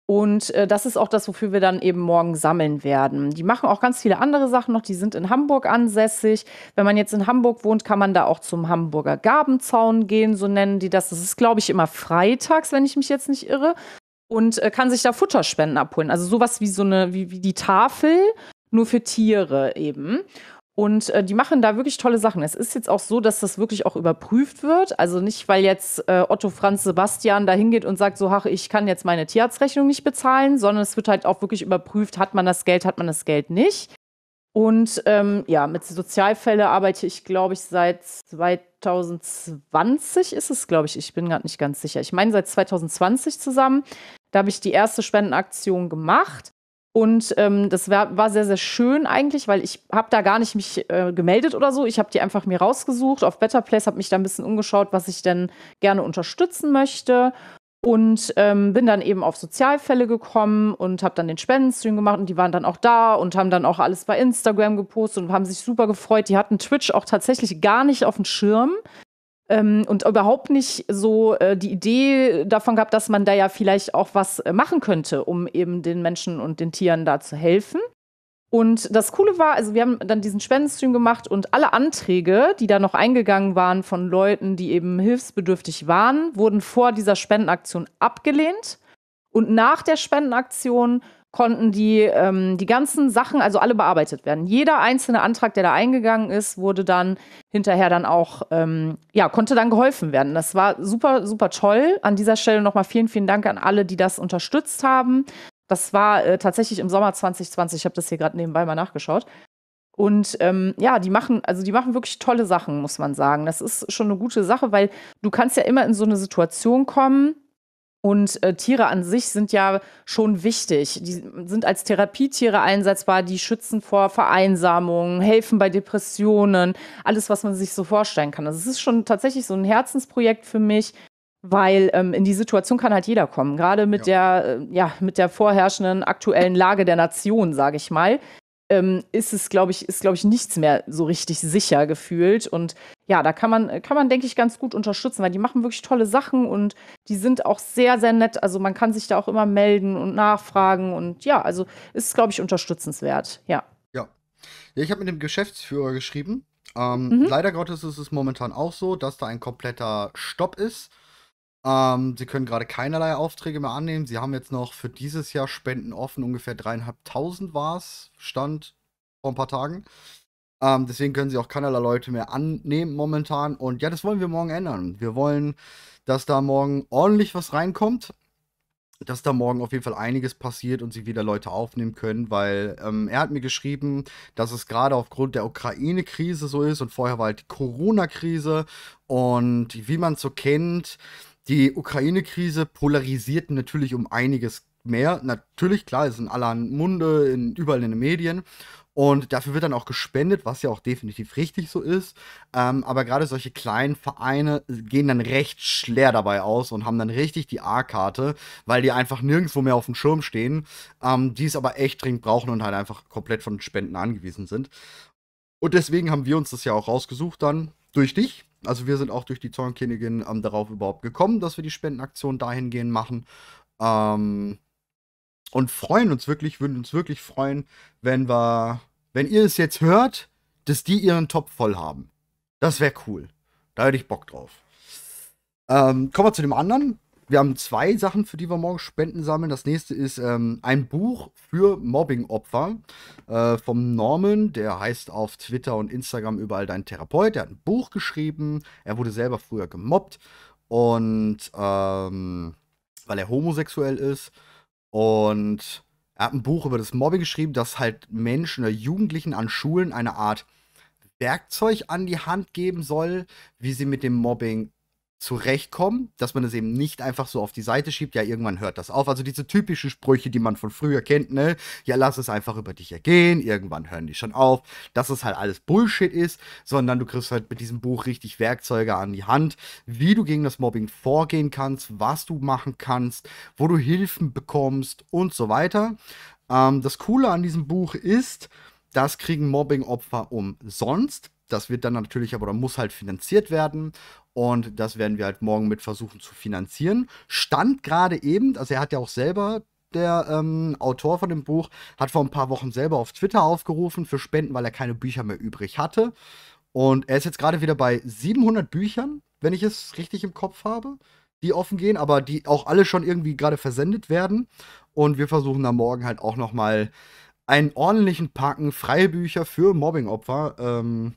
S1: Und äh, das ist auch das, wofür wir dann eben morgen sammeln werden. Die machen auch ganz viele andere Sachen noch. Die sind in Hamburg ansässig. Wenn man jetzt in Hamburg wohnt, kann man da auch zum Hamburger Gabenzaun gehen, so nennen die das. Das ist, glaube ich, immer freitags, wenn ich mich jetzt nicht irre und äh, kann sich da Futterspenden abholen. Also sowas wie so eine, wie, wie die Tafel, nur für Tiere eben. Und äh, die machen da wirklich tolle Sachen. Es ist jetzt auch so, dass das wirklich auch überprüft wird. Also nicht, weil jetzt äh, Otto Franz Sebastian da hingeht und sagt, so, ach, ich kann jetzt meine Tierarztrechnung nicht bezahlen, sondern es wird halt auch wirklich überprüft, hat man das Geld, hat man das Geld nicht. Und ähm, ja, mit Sozialfälle arbeite ich, glaube ich, seit 2020 ist es, glaube ich. Ich bin gerade nicht ganz sicher. Ich meine seit 2020 zusammen. Da habe ich die erste Spendenaktion gemacht. Und ähm, das war, war, sehr, sehr schön eigentlich, weil ich habe da gar nicht mich äh, gemeldet oder so. Ich habe die einfach mir rausgesucht auf Better Place, habe mich da ein bisschen umgeschaut, was ich denn gerne unterstützen möchte. Und ähm, bin dann eben auf Sozialfälle gekommen und habe dann den Spendenstream gemacht und die waren dann auch da und haben dann auch alles bei Instagram gepostet und haben sich super gefreut. Die hatten Twitch auch tatsächlich gar nicht auf dem Schirm. Ähm, und überhaupt nicht so äh, die Idee davon gehabt, dass man da ja vielleicht auch was äh, machen könnte, um eben den Menschen und den Tieren da zu helfen. Und das Coole war, also wir haben dann diesen Spendenstream gemacht und alle Anträge, die da noch eingegangen waren von Leuten, die eben hilfsbedürftig waren, wurden vor dieser Spendenaktion abgelehnt. Und nach der Spendenaktion konnten die, ähm, die ganzen Sachen, also alle bearbeitet werden. Jeder einzelne Antrag, der da eingegangen ist, wurde dann hinterher dann auch, ähm, ja, konnte dann geholfen werden. Das war super, super toll. An dieser Stelle nochmal vielen, vielen Dank an alle, die das unterstützt haben. Das war äh, tatsächlich im Sommer 2020. Ich habe das hier gerade nebenbei mal nachgeschaut. Und ähm, ja, die machen, also die machen wirklich tolle Sachen, muss man sagen. Das ist schon eine gute Sache, weil du kannst ja immer in so eine Situation kommen. Und äh, Tiere an sich sind ja schon wichtig. Die sind als Therapietiere einsetzbar, die schützen vor Vereinsamung, helfen bei Depressionen, alles, was man sich so vorstellen kann. Also es ist schon tatsächlich so ein Herzensprojekt für mich weil ähm, in die Situation kann halt jeder kommen. Gerade mit ja. der, äh, ja, mit der vorherrschenden aktuellen Lage der Nation, sage ich mal, ähm, ist es, glaube ich, ist, glaube ich, nichts mehr so richtig sicher gefühlt. Und ja, da kann man, kann man, denke ich, ganz gut unterstützen, weil die machen wirklich tolle Sachen und die sind auch sehr, sehr nett. Also man kann sich da auch immer melden und nachfragen und ja, also ist, es, glaube ich, unterstützenswert, ja.
S2: Ja. ja ich habe mit dem Geschäftsführer geschrieben. Ähm, mhm. Leider Gottes ist es momentan auch so, dass da ein kompletter Stopp ist ähm, sie können gerade keinerlei Aufträge mehr annehmen. Sie haben jetzt noch für dieses Jahr Spenden offen, ungefähr dreieinhalbtausend war es, stand vor ein paar Tagen. Ähm, deswegen können sie auch keinerlei Leute mehr annehmen momentan. Und ja, das wollen wir morgen ändern. Wir wollen, dass da morgen ordentlich was reinkommt. Dass da morgen auf jeden Fall einiges passiert und sie wieder Leute aufnehmen können, weil ähm, er hat mir geschrieben, dass es gerade aufgrund der Ukraine-Krise so ist und vorher war halt die Corona-Krise und wie man es so kennt, die Ukraine-Krise polarisiert natürlich um einiges mehr. Natürlich, klar, ist in aller Munde, in, überall in den Medien. Und dafür wird dann auch gespendet, was ja auch definitiv richtig so ist. Ähm, aber gerade solche kleinen Vereine gehen dann recht schwer dabei aus und haben dann richtig die A-Karte, weil die einfach nirgendwo mehr auf dem Schirm stehen, ähm, die es aber echt dringend brauchen und halt einfach komplett von Spenden angewiesen sind. Und deswegen haben wir uns das ja auch rausgesucht dann durch dich also wir sind auch durch die Zornkönigin ähm, darauf überhaupt gekommen, dass wir die Spendenaktion dahingehend machen. Ähm, und freuen uns wirklich, würden uns wirklich freuen, wenn wir, wenn ihr es jetzt hört, dass die ihren Topf voll haben. Das wäre cool. Da hätte ich Bock drauf. Ähm, kommen wir zu dem anderen wir haben zwei Sachen, für die wir morgen Spenden sammeln. Das nächste ist ähm, ein Buch für Mobbing-Opfer äh, vom Norman. Der heißt auf Twitter und Instagram überall dein Therapeut. Er hat ein Buch geschrieben. Er wurde selber früher gemobbt. Und ähm, weil er homosexuell ist. Und er hat ein Buch über das Mobbing geschrieben, das halt Menschen oder Jugendlichen an Schulen eine Art Werkzeug an die Hand geben soll, wie sie mit dem Mobbing zurechtkommen, dass man es eben nicht einfach so auf die Seite schiebt, ja, irgendwann hört das auf. Also diese typischen Sprüche, die man von früher kennt, ne, ja, lass es einfach über dich ergehen, irgendwann hören die schon auf, dass es halt alles Bullshit ist, sondern du kriegst halt mit diesem Buch richtig Werkzeuge an die Hand, wie du gegen das Mobbing vorgehen kannst, was du machen kannst, wo du Hilfen bekommst und so weiter. Ähm, das Coole an diesem Buch ist, das kriegen Mobbing-Opfer umsonst das wird dann natürlich aber oder muss halt finanziert werden. Und das werden wir halt morgen mit versuchen zu finanzieren. Stand gerade eben, also er hat ja auch selber der ähm, Autor von dem Buch, hat vor ein paar Wochen selber auf Twitter aufgerufen für Spenden, weil er keine Bücher mehr übrig hatte. Und er ist jetzt gerade wieder bei 700 Büchern, wenn ich es richtig im Kopf habe, die offen gehen, aber die auch alle schon irgendwie gerade versendet werden. Und wir versuchen da morgen halt auch noch mal einen ordentlichen Packen Bücher für Mobbingopfer ähm,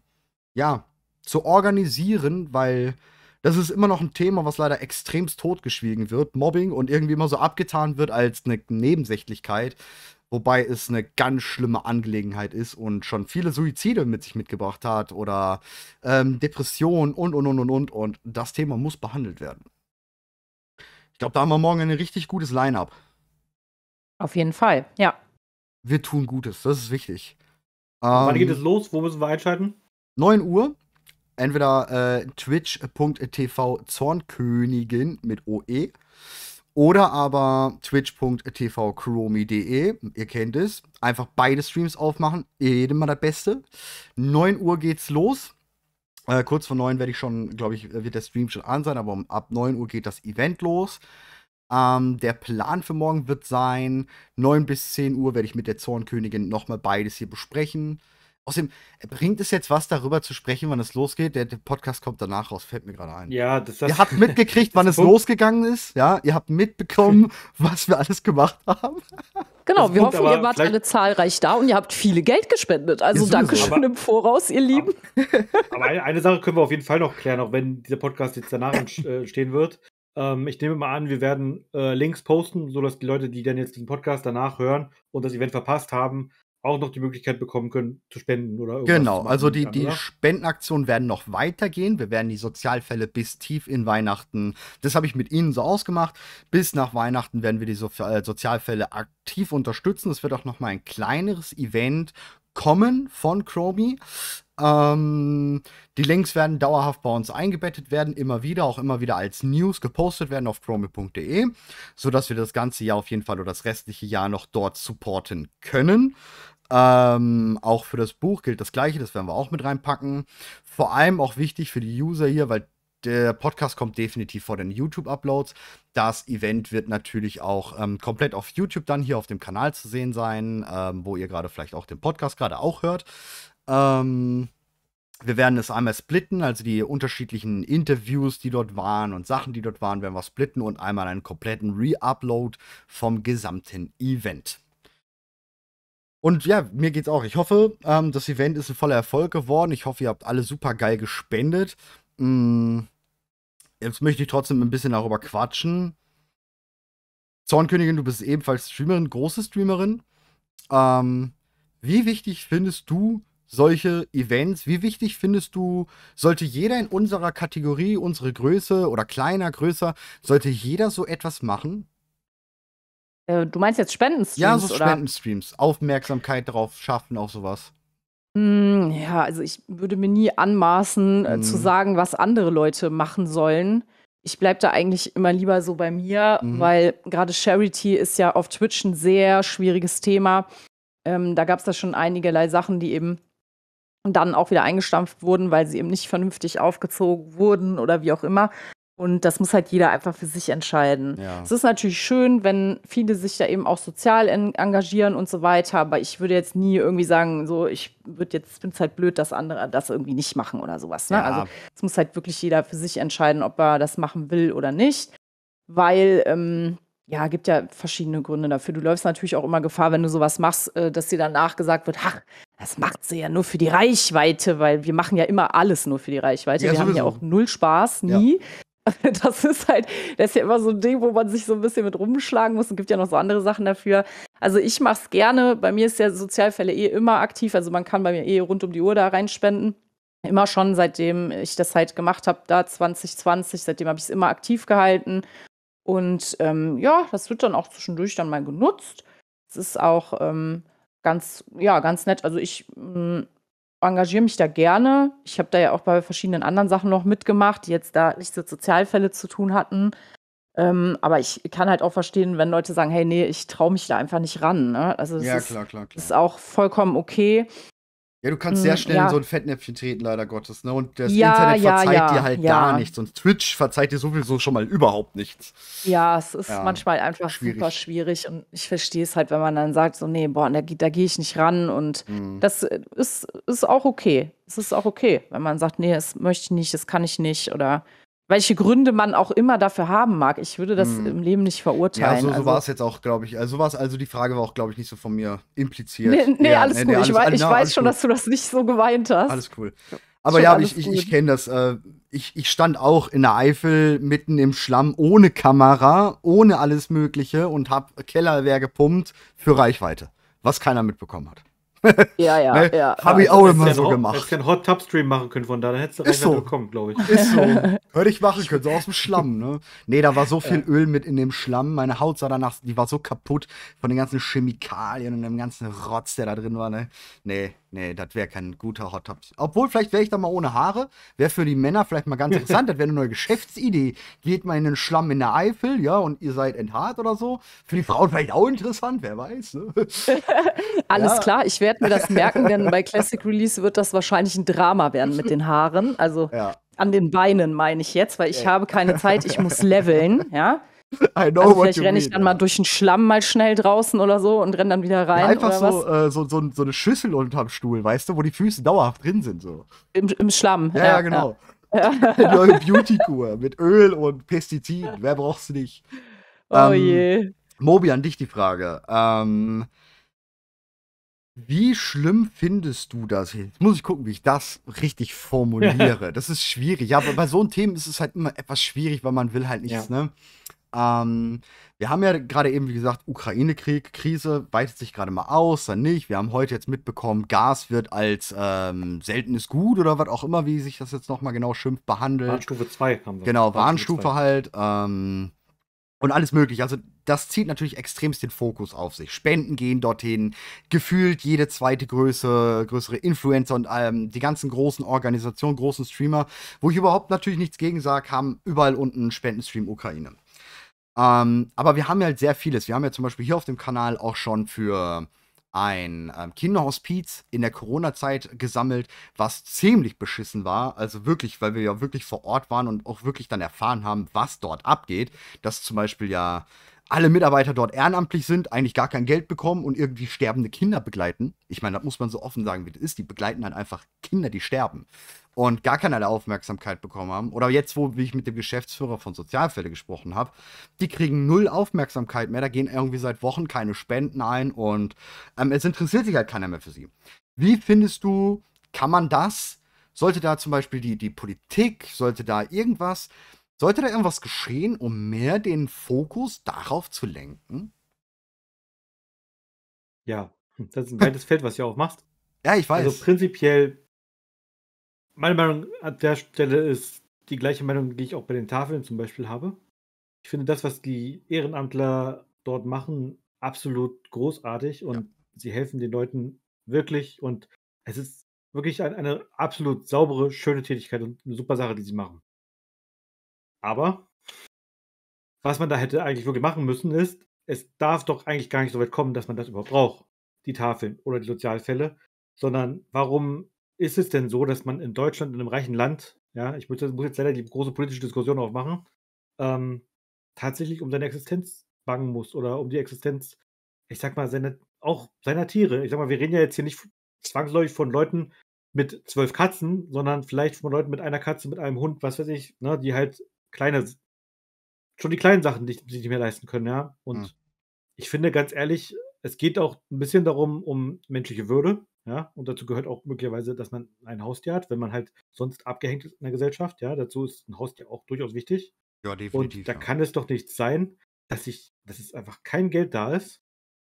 S2: ja, zu organisieren, weil das ist immer noch ein Thema, was leider extremst totgeschwiegen wird. Mobbing und irgendwie immer so abgetan wird als eine Nebensächlichkeit, wobei es eine ganz schlimme Angelegenheit ist und schon viele Suizide mit sich mitgebracht hat oder ähm, Depressionen und, und, und, und, und. Und das Thema muss behandelt werden. Ich glaube, da haben wir morgen ein richtig gutes Line-up.
S1: Auf jeden Fall, ja.
S2: Wir tun Gutes, das ist wichtig. Ähm, wann geht es
S3: los? Wo müssen wir einschalten?
S2: 9 Uhr. Entweder äh, twitch.tv Zornkönigin mit OE oder aber twitch.tv chromi.de. Ihr kennt es. Einfach beide Streams aufmachen. Jedem mal der Beste. 9 Uhr geht's los. Äh, kurz vor 9 werde ich schon, glaube ich, wird der Stream schon an sein, aber um, ab 9 Uhr geht das Event los. Ähm, der Plan für morgen wird sein, 9 bis 10 Uhr werde ich mit der Zornkönigin nochmal beides hier besprechen. Außerdem äh, bringt es jetzt was darüber zu sprechen, wann es losgeht. Der, der Podcast kommt danach raus, fällt mir gerade ein. Ja, das, das Ihr habt mitgekriegt, [LAUGHS] wann es losgegangen ist. Ja, ihr habt mitbekommen, [LAUGHS] was wir alles gemacht haben.
S1: Genau, das wir hoffen, ihr wart alle zahlreich da und ihr habt viele Geld gespendet. Also ja, danke schon im Voraus, ihr Lieben. Aber,
S3: aber eine, eine, Sache können wir auf jeden Fall noch klären, auch wenn dieser Podcast jetzt danach entstehen äh, wird. Ähm, ich nehme mal an, wir werden äh, Links posten, sodass die Leute, die dann jetzt den Podcast danach hören und das Event verpasst haben, auch noch die Möglichkeit bekommen können, zu spenden oder irgendwas. Genau, also die, kann, die
S2: Spendenaktionen werden noch weitergehen. Wir werden die Sozialfälle bis tief in Weihnachten, das habe ich mit Ihnen so ausgemacht, bis nach Weihnachten werden wir die äh, Sozialfälle aktiv unterstützen. Es wird auch noch mal ein kleineres Event kommen von Chromie. Ähm, die Links werden dauerhaft bei uns eingebettet werden, immer wieder, auch immer wieder als News gepostet werden auf chromie.de, sodass wir das ganze Jahr auf jeden Fall oder das restliche Jahr noch dort supporten können. Ähm, auch für das Buch gilt das gleiche, das werden wir auch mit reinpacken. Vor allem auch wichtig für die User hier, weil der Podcast kommt definitiv vor den YouTube-Uploads. Das Event wird natürlich auch ähm, komplett auf YouTube dann hier auf dem Kanal zu sehen sein, ähm, wo ihr gerade vielleicht auch den Podcast gerade auch hört. Ähm, wir werden es einmal splitten, also die unterschiedlichen Interviews, die dort waren und Sachen, die dort waren, werden wir splitten und einmal einen kompletten Re-Upload vom gesamten Event. Und ja, mir geht's auch. Ich hoffe, ähm, das Event ist ein voller Erfolg geworden. Ich hoffe, ihr habt alle super geil gespendet. Mh, mm, jetzt möchte ich trotzdem ein bisschen darüber quatschen. Zornkönigin, du bist ebenfalls Streamerin, große Streamerin. Ähm, wie wichtig findest du solche Events? Wie wichtig findest du, sollte jeder in unserer Kategorie, unsere Größe oder kleiner, größer, sollte jeder so etwas machen?
S1: Äh, du meinst jetzt Spendenstreams? Ja, so
S2: Spendenstreams. Aufmerksamkeit drauf schaffen, auch sowas.
S1: Hm, ja, also ich würde mir nie anmaßen, äh, zu mhm. sagen, was andere Leute machen sollen. Ich bleibe da eigentlich immer lieber so bei mir, mhm. weil gerade Charity ist ja auf Twitch ein sehr schwieriges Thema. Ähm, da gab es da schon einigerlei Sachen, die eben dann auch wieder eingestampft wurden, weil sie eben nicht vernünftig aufgezogen wurden oder wie auch immer. Und das muss halt jeder einfach für sich entscheiden. Ja. Es ist natürlich schön, wenn viele sich da eben auch sozial engagieren und so weiter, aber ich würde jetzt nie irgendwie sagen, so, ich würde jetzt, finde es halt blöd, dass andere das irgendwie nicht machen oder sowas. Ne? Ja. Also es muss halt wirklich jeder für sich entscheiden, ob er das machen will oder nicht. Weil, ähm, ja, gibt ja verschiedene Gründe dafür. Du läufst natürlich auch immer Gefahr, wenn du sowas machst, äh, dass dir danach gesagt wird, ach, das macht sie ja nur für die Reichweite, weil wir machen ja immer alles nur für die Reichweite. Ja, wir sowieso. haben ja auch null Spaß, nie. Ja. [LAUGHS] Das ist halt, das ist ja immer so ein Ding, wo man sich so ein bisschen mit rumschlagen muss. Es gibt ja noch so andere Sachen dafür. Also ich mache es gerne. Bei mir ist ja Sozialfälle eh immer aktiv. Also man kann bei mir eh rund um die Uhr da reinspenden. Immer schon, seitdem ich das halt gemacht habe, da 2020, seitdem habe ich es immer aktiv gehalten. Und ähm, ja, das wird dann auch zwischendurch dann mal genutzt. Es ist auch ähm, ganz, ja, ganz nett. Also ich mm, engagiere mich da gerne. Ich habe da ja auch bei verschiedenen anderen Sachen noch mitgemacht, die jetzt da nichts mit Sozialfälle zu tun hatten. Ähm, aber ich kann halt auch verstehen, wenn Leute sagen, hey, nee, ich traue mich da einfach nicht ran. Ne? Also das ja, klar, klar, klar. ist auch vollkommen okay. Ja, du kannst sehr hm, schnell ja. in so ein
S2: Fettnäpfchen treten, leider Gottes. Ne? Und das ja, Internet verzeiht ja, dir halt gar nichts. Und Twitch verzeiht dir sowieso schon mal überhaupt nichts.
S1: Ja, es ist manchmal einfach schwierig. super schwierig. Und ich verstehe es halt, wenn man dann sagt, so, nee, boah, da, da gehe ich nicht ran. Und mhm. das äh, ist, ist auch okay. Es ist auch okay, wenn man sagt, nee, das möchte ich nicht, das kann ich nicht. Oder welche Gründe man auch immer dafür haben mag. Ich würde das hm. im Leben nicht verurteilen. Ja, so, so also, war es
S2: jetzt auch, glaube ich. Also so also die Frage war auch, glaube ich, nicht so von mir impliziert. Nee, nee ja, alles nee, gut. Nee, alles, ich, weiß, ich na, weiß schon, cool. dass du
S1: das nicht so geweint hast. Alles cool. Aber ja, ich, ich, ich kenne
S2: das. Äh, ich, ich stand auch in der Eifel mitten im Schlamm ohne Kamera, ohne alles Mögliche und habe Kellerwehr gepumpt für Reichweite,
S3: was keiner mitbekommen hat. Ja, ja, [LAUGHS] ne? ja. Habe ich also auch immer so auch, gemacht. Hättest du einen Hot Tub Stream machen können von da, dann hättest du Ist so. bekommen, glaube ich. Ist so.
S2: Hör [LAUGHS] ich machen können, so aus dem Schlamm, ne? Nee, da war so viel ja. Öl mit in dem Schlamm. Meine Haut sah danach, die war so kaputt von den ganzen Chemikalien und dem ganzen Rotz, der da drin war, ne? Nee, Nee, das wäre kein guter Hot Top. Obwohl, vielleicht wäre ich da mal ohne Haare. Wäre für die Männer vielleicht mal ganz [LAUGHS] interessant. das wäre eine neue Geschäftsidee. Geht mal in den Schlamm in der Eifel, ja, und ihr seid enthaart oder so. Für die Frauen vielleicht auch interessant, wer weiß. Ne? [LAUGHS]
S1: Alles ja. klar, ich werde mir das [LAUGHS] merken, denn bei Classic Release wird das wahrscheinlich ein Drama werden mit den Haaren. Also ja. an den Beinen meine ich jetzt, weil ich ja. habe keine Zeit, ich muss leveln, ja. [LAUGHS]
S3: I know also what vielleicht renne ich dann
S1: mal durch den Schlamm mal schnell draußen oder so und renne dann wieder rein. Ja, einfach so,
S2: äh, so, so, so, eine Schüssel unterm Stuhl, weißt du, wo die Füße dauerhaft drin sind. So. Im, im Schlamm. Ja, ja genau.
S1: Eine [LAUGHS] [LAUGHS] neue
S2: Beauty-Kur mit Öl und Pestiziden. Wer braucht's nicht? Oh ähm, je. Mobi, an dich die Frage. Ähm, wie schlimm findest du das? Jetzt muss ich gucken, wie ich das richtig formuliere. das ist schwierig. Ja, aber bei so einem Thema ist es halt immer etwas schwierig, weil man will halt nichts, ja. ne? Ähm, wir haben ja gerade eben, wie gesagt, Ukraine-Krieg, Krise weitet sich gerade mal aus, dann nicht. Wir haben heute jetzt mitbekommen, Gas wird als ähm, seltenes Gut oder was auch immer, wie sich das jetzt nochmal genau schimpft, behandelt. Warnstufe 2 haben wir. Genau, Warnstufe, halt. Ähm, und alles mögliche. Also das zieht natürlich extremst den Fokus auf sich. Spenden gehen dorthin, gefühlt jede zweite Größe, größere Influencer und ähm, die ganzen großen Organisationen, großen Streamer, wo ich überhaupt natürlich nichts gegen sage, haben überall unten Spendenstream Ukraine. Ähm, aber wir haben ja halt sehr vieles. Wir haben ja zum Beispiel hier auf dem Kanal auch schon für ein ähm, Kinderhospiz in der Corona-Zeit gesammelt, was ziemlich beschissen war. Also wirklich, weil wir ja wirklich vor Ort waren und auch wirklich dann erfahren haben, was dort abgeht. Dass zum Beispiel ja alle Mitarbeiter dort ehrenamtlich sind, eigentlich gar kein Geld bekommen und irgendwie sterbende Kinder begleiten. Ich meine, das muss man so offen sagen, wie das ist. Die begleiten dann halt einfach Kinder, die sterben und gar keinerlei Aufmerksamkeit bekommen haben. Oder jetzt, wo wie ich mit dem Geschäftsführer von Sozialfälle gesprochen habe, die kriegen null Aufmerksamkeit mehr. Da gehen irgendwie seit Wochen keine Spenden ein und ähm, es interessiert sich halt keiner mehr für sie. Wie findest du, kann man das? Sollte da zum Beispiel die, die Politik, sollte da irgendwas sollte da irgendwas geschehen, um mehr
S3: den Fokus darauf zu lenken? Ja, hm, das ist ein weites Feld, was du auch machst. [LAUGHS] Ja, ich also weiß. Also prinzipiell, meine Meinung an der Stelle ist die gleiche Meinung, die ich auch bei den Tafeln zum Beispiel habe. Ich finde das, was die Ehrenamtler dort machen, absolut großartig und ja. sie helfen den Leuten wirklich und es ist wirklich eine, eine absolut saubere, schöne Tätigkeit und eine super Sache, die sie machen. Aber was man da hätte eigentlich wirklich machen müssen, ist, es darf doch eigentlich gar nicht so weit kommen, dass man das überhaupt braucht, die Tafeln oder die Sozialfälle, sondern warum ist es denn so, dass man in Deutschland, in einem reichen Land, ja, ich muss, muss jetzt leider die große politische Diskussion aufmachen, ähm, tatsächlich um seine Existenz bangen muss oder um die Existenz, ich sag mal, seine, auch seiner Tiere. Ich sag mal, wir reden ja jetzt hier nicht zwangsläufig von Leuten mit zwölf Katzen, sondern vielleicht von Leuten mit einer Katze, mit einem Hund, was weiß ich, ne, die halt kleine, schon die kleinen Sachen, die sie nicht mehr leisten können, ja. Und mhm. ich finde ganz ehrlich, es geht auch ein bisschen darum, um menschliche Würde, ja. Und dazu gehört auch möglicherweise, dass man ein Haustier hat, wenn man halt sonst abgehängt ist in der Gesellschaft, ja. Dazu ist ein Haustier auch durchaus wichtig. Ja, definitiv. Und da ja. kann es doch nicht sein, dass ich, dass es einfach kein Geld da ist,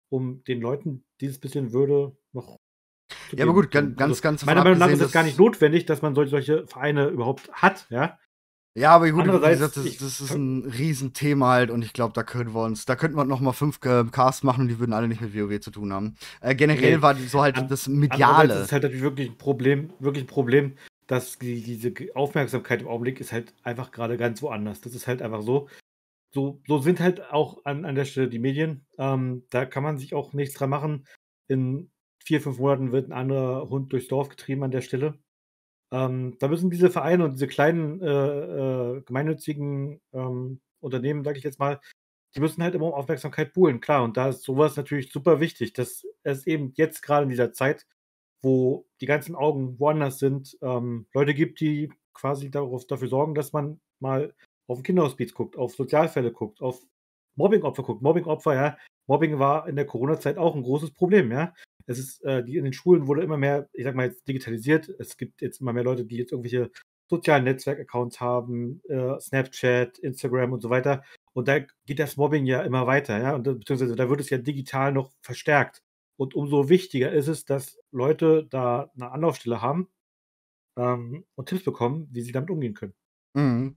S3: um den Leuten dieses bisschen Würde noch ja, aber gut, also, ganz, ganz, ganz. meiner Meinung nach ist es gar nicht notwendig, dass man solche, solche Vereine überhaupt hat, ja. Ja, aber gut, wie gesagt, das, das, ist ein Riesenthema
S2: halt und ich glaube, da können wir uns, da könnten wir nochmal fünf äh, Casts machen und die würden alle nicht mit WoW zu tun haben. Äh, generell nee. war so halt An das Mediale. Das ist
S3: halt wirklich ein Problem, wirklich ein Problem, dass die, diese Aufmerksamkeit im Augenblick ist halt einfach gerade ganz woanders. Das ist halt einfach so. So, so sind halt auch an, an der Stelle die Medien. Ähm, da kann man sich auch nichts dran machen. In vier, fünf Monaten wird ein anderer Hund durchs Dorf getrieben an der Stelle. Ähm, da müssen diese Vereine und diese kleinen äh, äh, gemeinnützigen ähm, Unternehmen, sage ich jetzt mal, die müssen halt immer um Aufmerksamkeit buhlen, klar. Und da ist sowas natürlich super wichtig, dass es eben jetzt gerade in dieser Zeit, wo die ganzen Augen woanders sind, ähm, Leute gibt, die quasi darauf, dafür sorgen, dass man mal auf den Kinderhospiz guckt, auf Sozialfälle guckt, auf Mobbingopfer guckt. Mobbingopfer, ja. Mobbing war in der Corona-Zeit auch ein großes Problem, ja es ist, äh, in den Schulen wurde immer mehr, ich sag mal, jetzt digitalisiert. Es gibt jetzt immer mehr Leute, die jetzt irgendwelche sozialen Netzwerk-Accounts haben, äh, Snapchat, Instagram und so weiter. Und da geht das Mobbing ja immer weiter, ja, und äh, beziehungsweise da wird es ja digital noch verstärkt. Und umso wichtiger ist es, dass Leute da eine Anlaufstelle haben ähm, und Tipps bekommen, wie sie damit umgehen können.
S2: Mhm.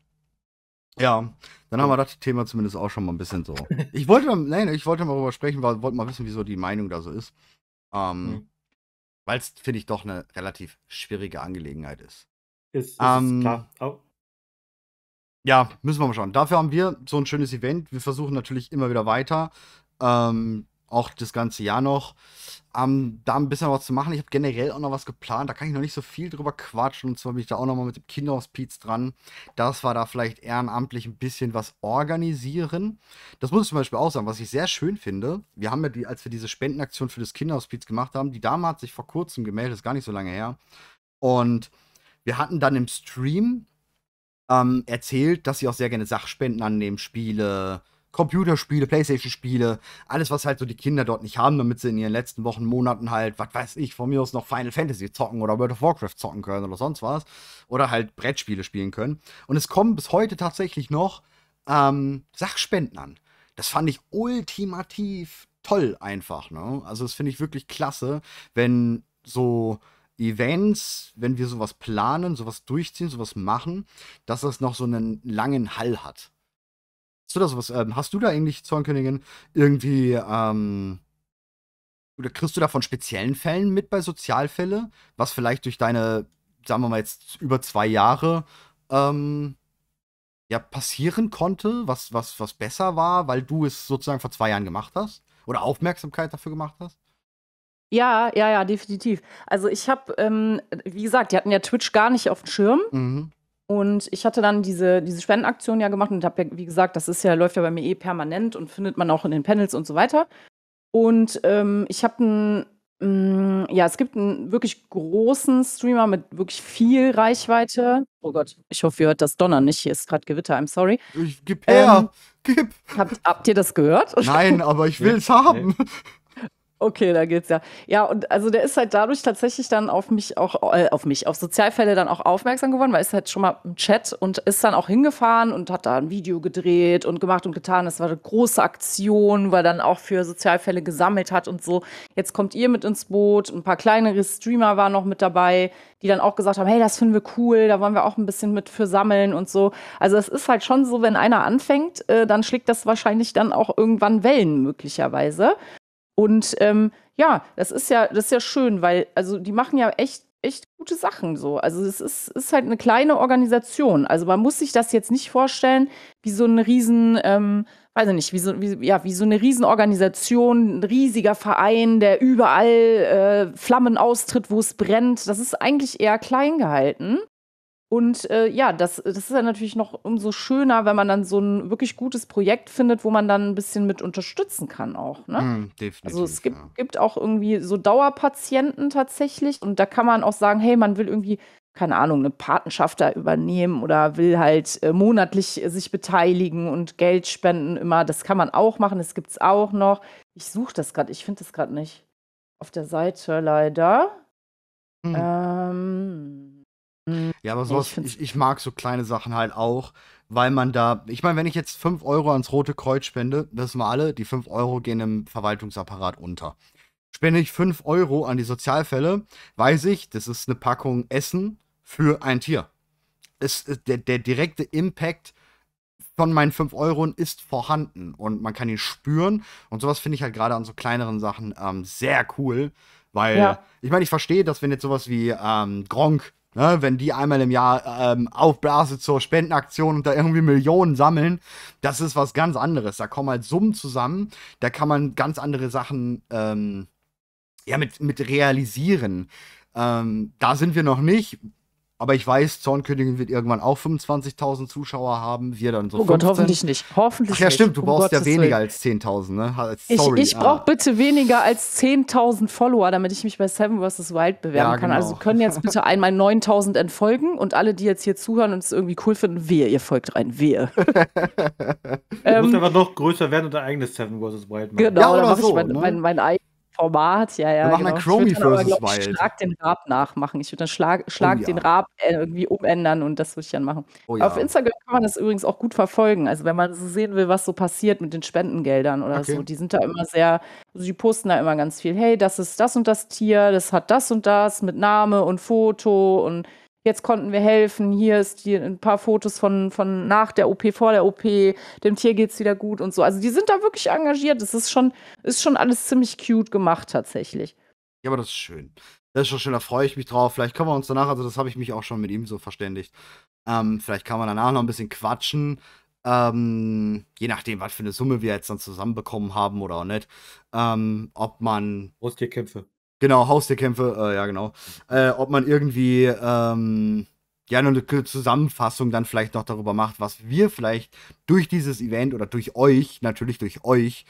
S2: Ja, dann haben wir das Thema zumindest auch schon mal ein bisschen so. [LAUGHS] Ich wollte mal, nein, ich wollte mal darüber sprechen, weil wollte mal wissen, wieso die Meinung da so ist. Ähm, mhm. Weil es, finde ich, doch eine relativ schwierige Angelegenheit ist.
S3: Ist, ist ähm, klar. Oh.
S2: Ja, müssen wir mal schauen. Dafür haben wir so ein schönes Event. Wir versuchen natürlich immer wieder weiter ähm, auch das ganze Jahr noch, ähm, da ein bisschen was zu machen. Ich habe generell auch noch was geplant, da kann ich noch nicht so viel drüber quatschen. Und zwar bin ich da auch noch mal mit dem Kinderhospiz dran, Das war da vielleicht ehrenamtlich ein bisschen was organisieren. Das muss ich zum Beispiel auch sagen, was ich sehr schön finde. Wir haben ja, die, als wir diese Spendenaktion für das Kinderhospiz gemacht haben, die Dame hat sich vor kurzem gemeldet, ist gar nicht so lange her. Und wir hatten dann im Stream ähm, erzählt, dass sie auch sehr gerne Sachspenden annehmen, Spiele, Computerspiele, Playstation-Spiele, alles, was halt so die Kinder dort nicht haben, damit sie in ihren letzten Wochen, Monaten halt, was weiß ich, von mir aus noch Final Fantasy zocken oder World of Warcraft zocken können oder sonst was. Oder halt Brettspiele spielen können. Und es kommen bis heute tatsächlich noch ähm, Sachspenden an. Das fand ich ultimativ toll einfach. Ne? Also das finde ich wirklich klasse, wenn so Events, wenn wir sowas planen, sowas durchziehen, sowas machen, dass das noch so einen langen Hall hat. Hast du da sowas? Ähm, hast du da eigentlich Zornkönigin irgendwie ähm, oder kriegst du da von speziellen Fällen mit bei Sozialfälle, was vielleicht durch deine, sagen wir mal jetzt über zwei Jahre ähm, ja passieren konnte, was was was besser war, weil du es sozusagen vor zwei Jahren gemacht hast oder Aufmerksamkeit dafür gemacht hast?
S1: Ja, ja, ja, definitiv. Also ich habe, ähm, wie gesagt, die hatten ja Twitch gar nicht auf dem Schirm. Mhm. Und ich hatte dann diese, diese Spendenaktion ja gemacht und habe ja, wie gesagt, das ist ja, läuft ja bei mir eh permanent und findet man auch in den Panels und so weiter. Und ähm, ich habe einen mm, ja, es gibt einen wirklich großen Streamer mit wirklich viel Reichweite. Oh Gott, ich hoffe, ihr hört das Donnern nicht. Hier ist gerade Gewitter, I'm sorry. Ich gib her, ähm, gib. Habt, habt ihr das gehört? Nein, aber ich will es haben. Nee. Okay, da geht's ja. Ja, und also der ist halt dadurch tatsächlich dann auf mich auch, äh, auf mich, auf Sozialfälle dann auch aufmerksam geworden, weil ist halt schon mal im Chat und ist dann auch hingefahren und hat da ein Video gedreht und gemacht und getan. Das war eine große Aktion, weil dann auch für Sozialfälle gesammelt hat und so. Jetzt kommt ihr mit ins Boot. Ein paar kleinere Streamer waren noch mit dabei, die dann auch gesagt haben, hey, das finden wir cool, da wollen wir auch ein bisschen mit für sammeln und so. Also es ist halt schon so, wenn einer anfängt, äh, dann schlägt das wahrscheinlich dann auch irgendwann Wellen möglicherweise. Und ähm, ja, das ist ja, das ist ja schön, weil, also die machen ja echt, echt gute Sachen so. Also es ist, ist halt eine kleine Organisation. Also man muss sich das jetzt nicht vorstellen, wie so ein riesen, ähm, weiß ich nicht, wie so, wie, ja, wie so eine Riesenorganisation, ein riesiger Verein, der überall äh, Flammen austritt, wo es brennt. Das ist eigentlich eher klein gehalten. Und äh, ja, das, das ist ja natürlich noch umso schöner, wenn man dann so ein wirklich gutes Projekt findet, wo man dann ein bisschen mit unterstützen kann auch. Ne? Mm, hm, definitiv, also es gibt, ja. gibt auch irgendwie so Dauerpatienten tatsächlich. Und da kann man auch sagen, hey, man will irgendwie, keine Ahnung, eine Patenschaft da übernehmen oder will halt äh, monatlich sich beteiligen und Geld spenden immer. Das kann man auch machen, das gibt es auch noch. Ich suche das gerade, ich finde das gerade nicht auf der Seite leider. Mm. Ähm
S2: Mhm. Ja, aber sowas, ich, ich, ich, mag so kleine Sachen halt auch, weil man da, ich meine, wenn ich jetzt 5 Euro ans Rote Kreuz spende, wissen wir alle, die 5 Euro gehen im Verwaltungsapparat unter. Spende ich 5 Euro an die Sozialfälle, weiß ich, das ist eine Packung Essen für ein Tier. Es, äh, der, der direkte Impact von meinen 5 Euro ist vorhanden und man kann ihn spüren. Und sowas finde ich halt gerade an so kleineren Sachen ähm, sehr cool, weil ja. ich meine, ich verstehe, dass wenn jetzt sowas wie ähm, Gronk Ne, wenn die einmal im Jahr ähm, aufblase zur Spendenaktion und da irgendwie Millionen sammeln, das ist was ganz anderes. Da kommen halt Summen zusammen, da kann man ganz andere Sachen ähm, ja, mit, mit realisieren. Ähm, da sind wir noch nicht. Aber ich weiß, Zornkönigin wird irgendwann auch 25.000 Zuschauer haben. Wir dann so. Oh 15. Gott, hoffentlich nicht. Hoffentlich Ach ja, stimmt. Du brauchst Gottes ja weniger Willen. als 10.000, ne? sorry, ich, ich brauche ah.
S1: bitte weniger als 10.000 Follower, damit ich mich bei Seven vs. Wild bewerben ja, genau. kann. Also genau. können jetzt bitte einmal 9.000 entfolgen und alle, die jetzt hier zuhören und es irgendwie cool finden, wehe, ihr folgt rein, wehe. [LAUGHS] Ähm, du musst einfach
S3: noch größer werden und dein eigenes Seven vs. Wild machen. Genau, ja, dann mache so, ich mein, ne? mein, mein,
S1: mein eigenes. Format, ja, ja. Wir machen genau. dann Chromie vs. Wild. Schlag den Rab nachmachen. Ich würde dann Schlag, oh Schlag oh, ja. den Rab äh, irgendwie umändern und das würde ich dann machen. Oh, ja. Auf Instagram kann man das übrigens auch gut verfolgen. Also, wenn man so sehen will, was so passiert mit den Spendengeldern oder okay. so, die sind da immer sehr, also die posten da immer ganz viel. Hey, das ist das und das Tier, das hat das und das mit Name und Foto und jetzt konnten wir helfen, hier ist die, ein paar Fotos von, von nach der OP, vor der OP, dem Tier geht es wieder gut und so. Also die sind da wirklich engagiert. Das ist schon, ist schon alles ziemlich cute gemacht tatsächlich.
S2: Ja, aber das ist schön. Das ist schon schön, da freue ich mich drauf. Vielleicht können wir uns danach, also das habe ich mich auch schon mit ihm so verständigt. Ähm, vielleicht kann man danach noch ein bisschen quatschen. Ähm, je nachdem, was für eine Summe wir jetzt dann zusammenbekommen haben oder auch nicht. Ähm, ob man. Brustierkämpfe. Genau, Haustierkämpfe, äh, ja genau. Äh, ob man irgendwie ähm, ja eine Zusammenfassung dann vielleicht noch darüber macht, was wir vielleicht durch dieses Event oder durch euch, natürlich durch euch,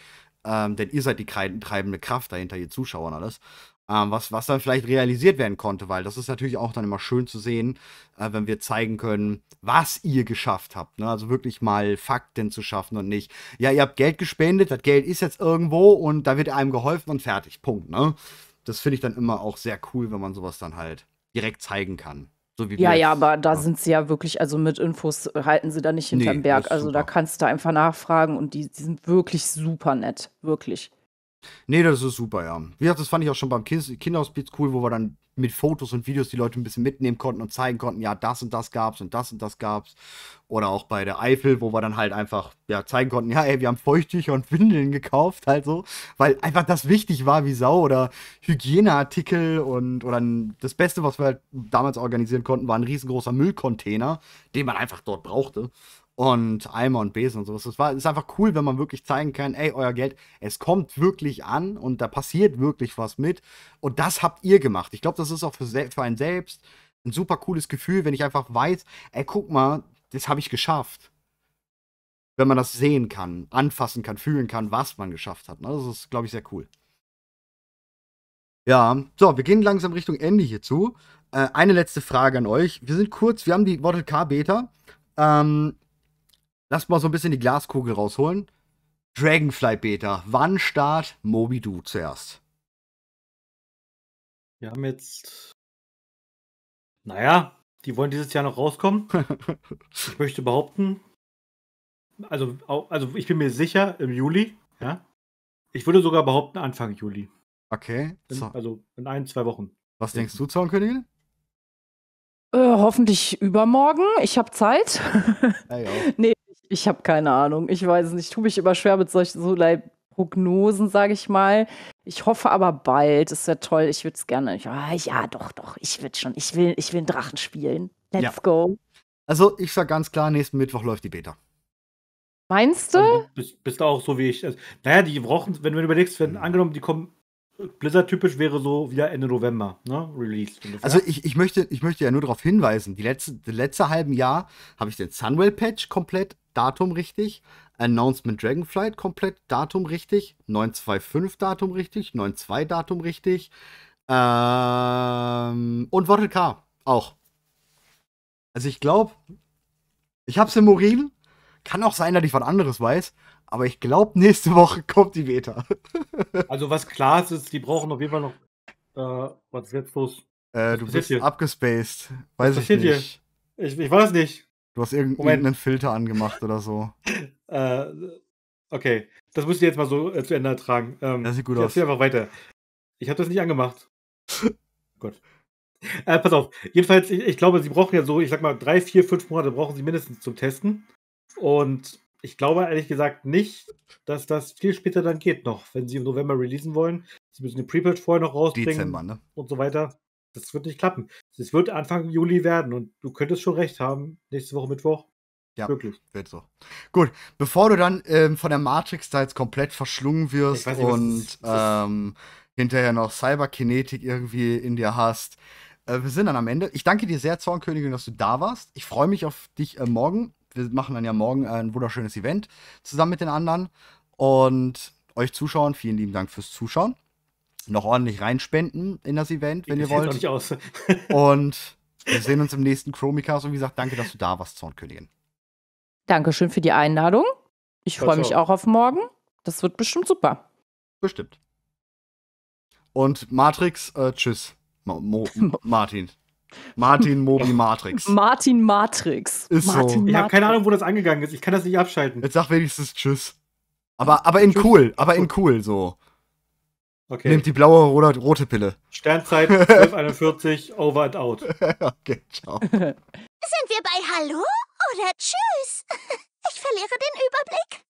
S2: ähm, denn ihr seid die treibende Kraft dahinter, ihr Zuschauer und alles, ähm, was, was dann vielleicht realisiert werden konnte, weil das ist natürlich auch dann immer schön zu sehen, äh, wenn wir zeigen können, was ihr geschafft habt. Ne? Also wirklich mal Fakten zu schaffen und nicht, ja, ihr habt Geld gespendet, das Geld ist jetzt irgendwo und da wird einem geholfen und fertig. Punkt, ne? das finde ich dann immer auch sehr cool, wenn man sowas dann halt direkt zeigen kann. So wie ja, ja, aber
S1: da ja. sind sie ja wirklich, also mit Infos halten sie da nicht hinterm nee, Berg. Also super. da kannst du einfach nachfragen und die, die, sind wirklich super nett. Wirklich.
S2: Nee, das ist super, ja. Wie gesagt, das fand ich auch schon beim Kinderhospiz cool, wo wir dann mit Fotos und Videos die Leute ein bisschen mitnehmen konnten und zeigen konnten, ja, das und das gab's und das und das gab's. Oder auch bei der Eifel, wo wir dann halt einfach ja, zeigen konnten, ja, ey, wir haben Feuchttücher und Windeln gekauft, halt so, weil einfach das wichtig war wie Sau oder Hygieneartikel und oder das Beste, was wir halt damals organisieren konnten, war ein riesengroßer Müllcontainer, den man einfach dort brauchte und Eimer und Besen und sowas. Das ist einfach cool, wenn man wirklich zeigen kann, ey, euer Geld, es kommt wirklich an und da passiert wirklich was mit. Und das habt ihr gemacht. Ich glaube, das ist auch für, für einen selbst ein super cooles Gefühl, wenn ich einfach weiß, ey, guck mal, das habe ich geschafft. Wenn man das sehen kann, anfassen kann, fühlen kann, was man geschafft hat. Ne? Das ist, glaube ich, sehr cool. Ja, so, wir gehen langsam Richtung Ende hierzu. Äh, eine letzte Frage an euch. Wir sind kurz, wir haben die Model K Beta. Ähm, Lass mal so ein bisschen die Glaskugel rausholen.
S3: Dragonfly Beta. Wann start Moby Du zuerst? Wir haben jetzt. Naja, die wollen dieses Jahr noch rauskommen. [LAUGHS] ich möchte behaupten. Also, also ich bin mir sicher, im Juli, ja. Ich würde sogar behaupten, Anfang Juli. Okay. In, also in ein, zwei Wochen. Was denkst du, Zornkönigin?
S1: Äh, hoffentlich übermorgen. Ich habe Zeit. Ja, ja. [LAUGHS] nee, ich habe keine Ahnung. Ich weiß es nicht. Ich tue mich immer schwer mit solchen so Prognosen, sage ich mal. Ich hoffe aber bald. Ist ja toll. Ich würde es gerne. Ja, ah, ja, doch, doch. Ich würde schon. Ich will, ich will einen Drachen spielen. Let's ja. go. Also, ich sage ganz klar, nächsten Mittwoch läuft die Beta. Meinst du? Also,
S3: bist, du auch so wie ich. Also, naja, die brauchen, wenn, du überlegst, wenn mhm. angenommen, die kommen Blizzard-typisch wäre so wieder Ende November, ne? Release. Ungefähr. Also ich, ich, möchte, ich möchte ja nur darauf hinweisen, die letzte, das
S2: letzte halben Jahr habe ich den Sunwell-Patch komplett Datum richtig. Announcement Dragonflight komplett Datum richtig. 925 Datum richtig. 92 Datum richtig. Ähm, und Wattle K auch. Also ich glaube, ich hab's im Urin. Kann auch sein, dass ich was anderes weiß. Aber ich glaube, nächste Woche [LAUGHS] kommt die Beta.
S3: [LAUGHS] also was klar ist, ist, die brauchen auf jeden Fall noch. Äh, was ist jetzt los? Äh, du bist abgespaced. Weiß was ich nicht. Hier? Ich, ich weiß nicht.
S2: Du hast irgendeinen Moment. Filter angemacht oder so.
S3: [LAUGHS] äh, okay, das müsst ihr jetzt mal so äh, zu Ende tragen. Ähm, das sieht gut ich aus. Ich einfach weiter. Ich habe das nicht angemacht. Gott. [LAUGHS] Äh, pass auf. Jedenfalls, ich, ich, glaube, sie brauchen ja so, ich sag mal, drei, vier, fünf Monate brauchen sie mindestens zum Testen. Und ich glaube ehrlich gesagt nicht, dass das viel später dann geht noch, wenn sie im November releasen wollen. Sie müssen den Pre-Patch vorher noch rausbringen. Dezember, ne? Und so weiter das wird nicht klappen. Es wird Anfang Juli werden und du könntest schon recht haben, nächste Woche Mittwoch. Ja, wirklich. Wird so. Gut, bevor du dann ähm, von
S2: der Matrix da jetzt komplett verschlungen wirst nicht, und ähm, hinterher noch Cyberkinetik irgendwie in dir hast, äh, wir sind dann am Ende. Ich danke dir sehr, Zornkönigin, dass du da warst. Ich freue mich auf dich äh, morgen. Wir machen dann ja morgen ein wunderschönes Event zusammen mit den anderen. Und euch Zuschauern, vielen lieben Dank fürs Zuschauen noch ordentlich reinspenden in das Event, wenn ich ihr wollt. Nicht aus. [LAUGHS] und wir sehen uns im nächsten Chromicast. Und wie gesagt, danke, dass du da warst, Zornkönigin.
S1: Dankeschön für die Einladung. Ich freue mich auch
S2: auf morgen. Das wird bestimmt super. Bestimmt. Und Matrix, äh, tschüss. Mo Mo [LAUGHS] Martin. Martin Mobi Matrix.
S1: Martin Matrix. Ist Martin so. Matrix. Ich habe keine
S2: Ahnung, wo das angegangen ist. Ich kann das nicht abschalten. Jetzt sag wenigstens Tschüss. Aber, aber in tschüss. cool. Aber in cool so. Okay. Nehmt die blaue oder rote
S3: Pille. Sternzeit 1241, [LAUGHS] over and out. [LAUGHS] okay, ciao. [LAUGHS] Sind
S1: wir bei Hallo oder Tschüss? Ich verliere den Überblick.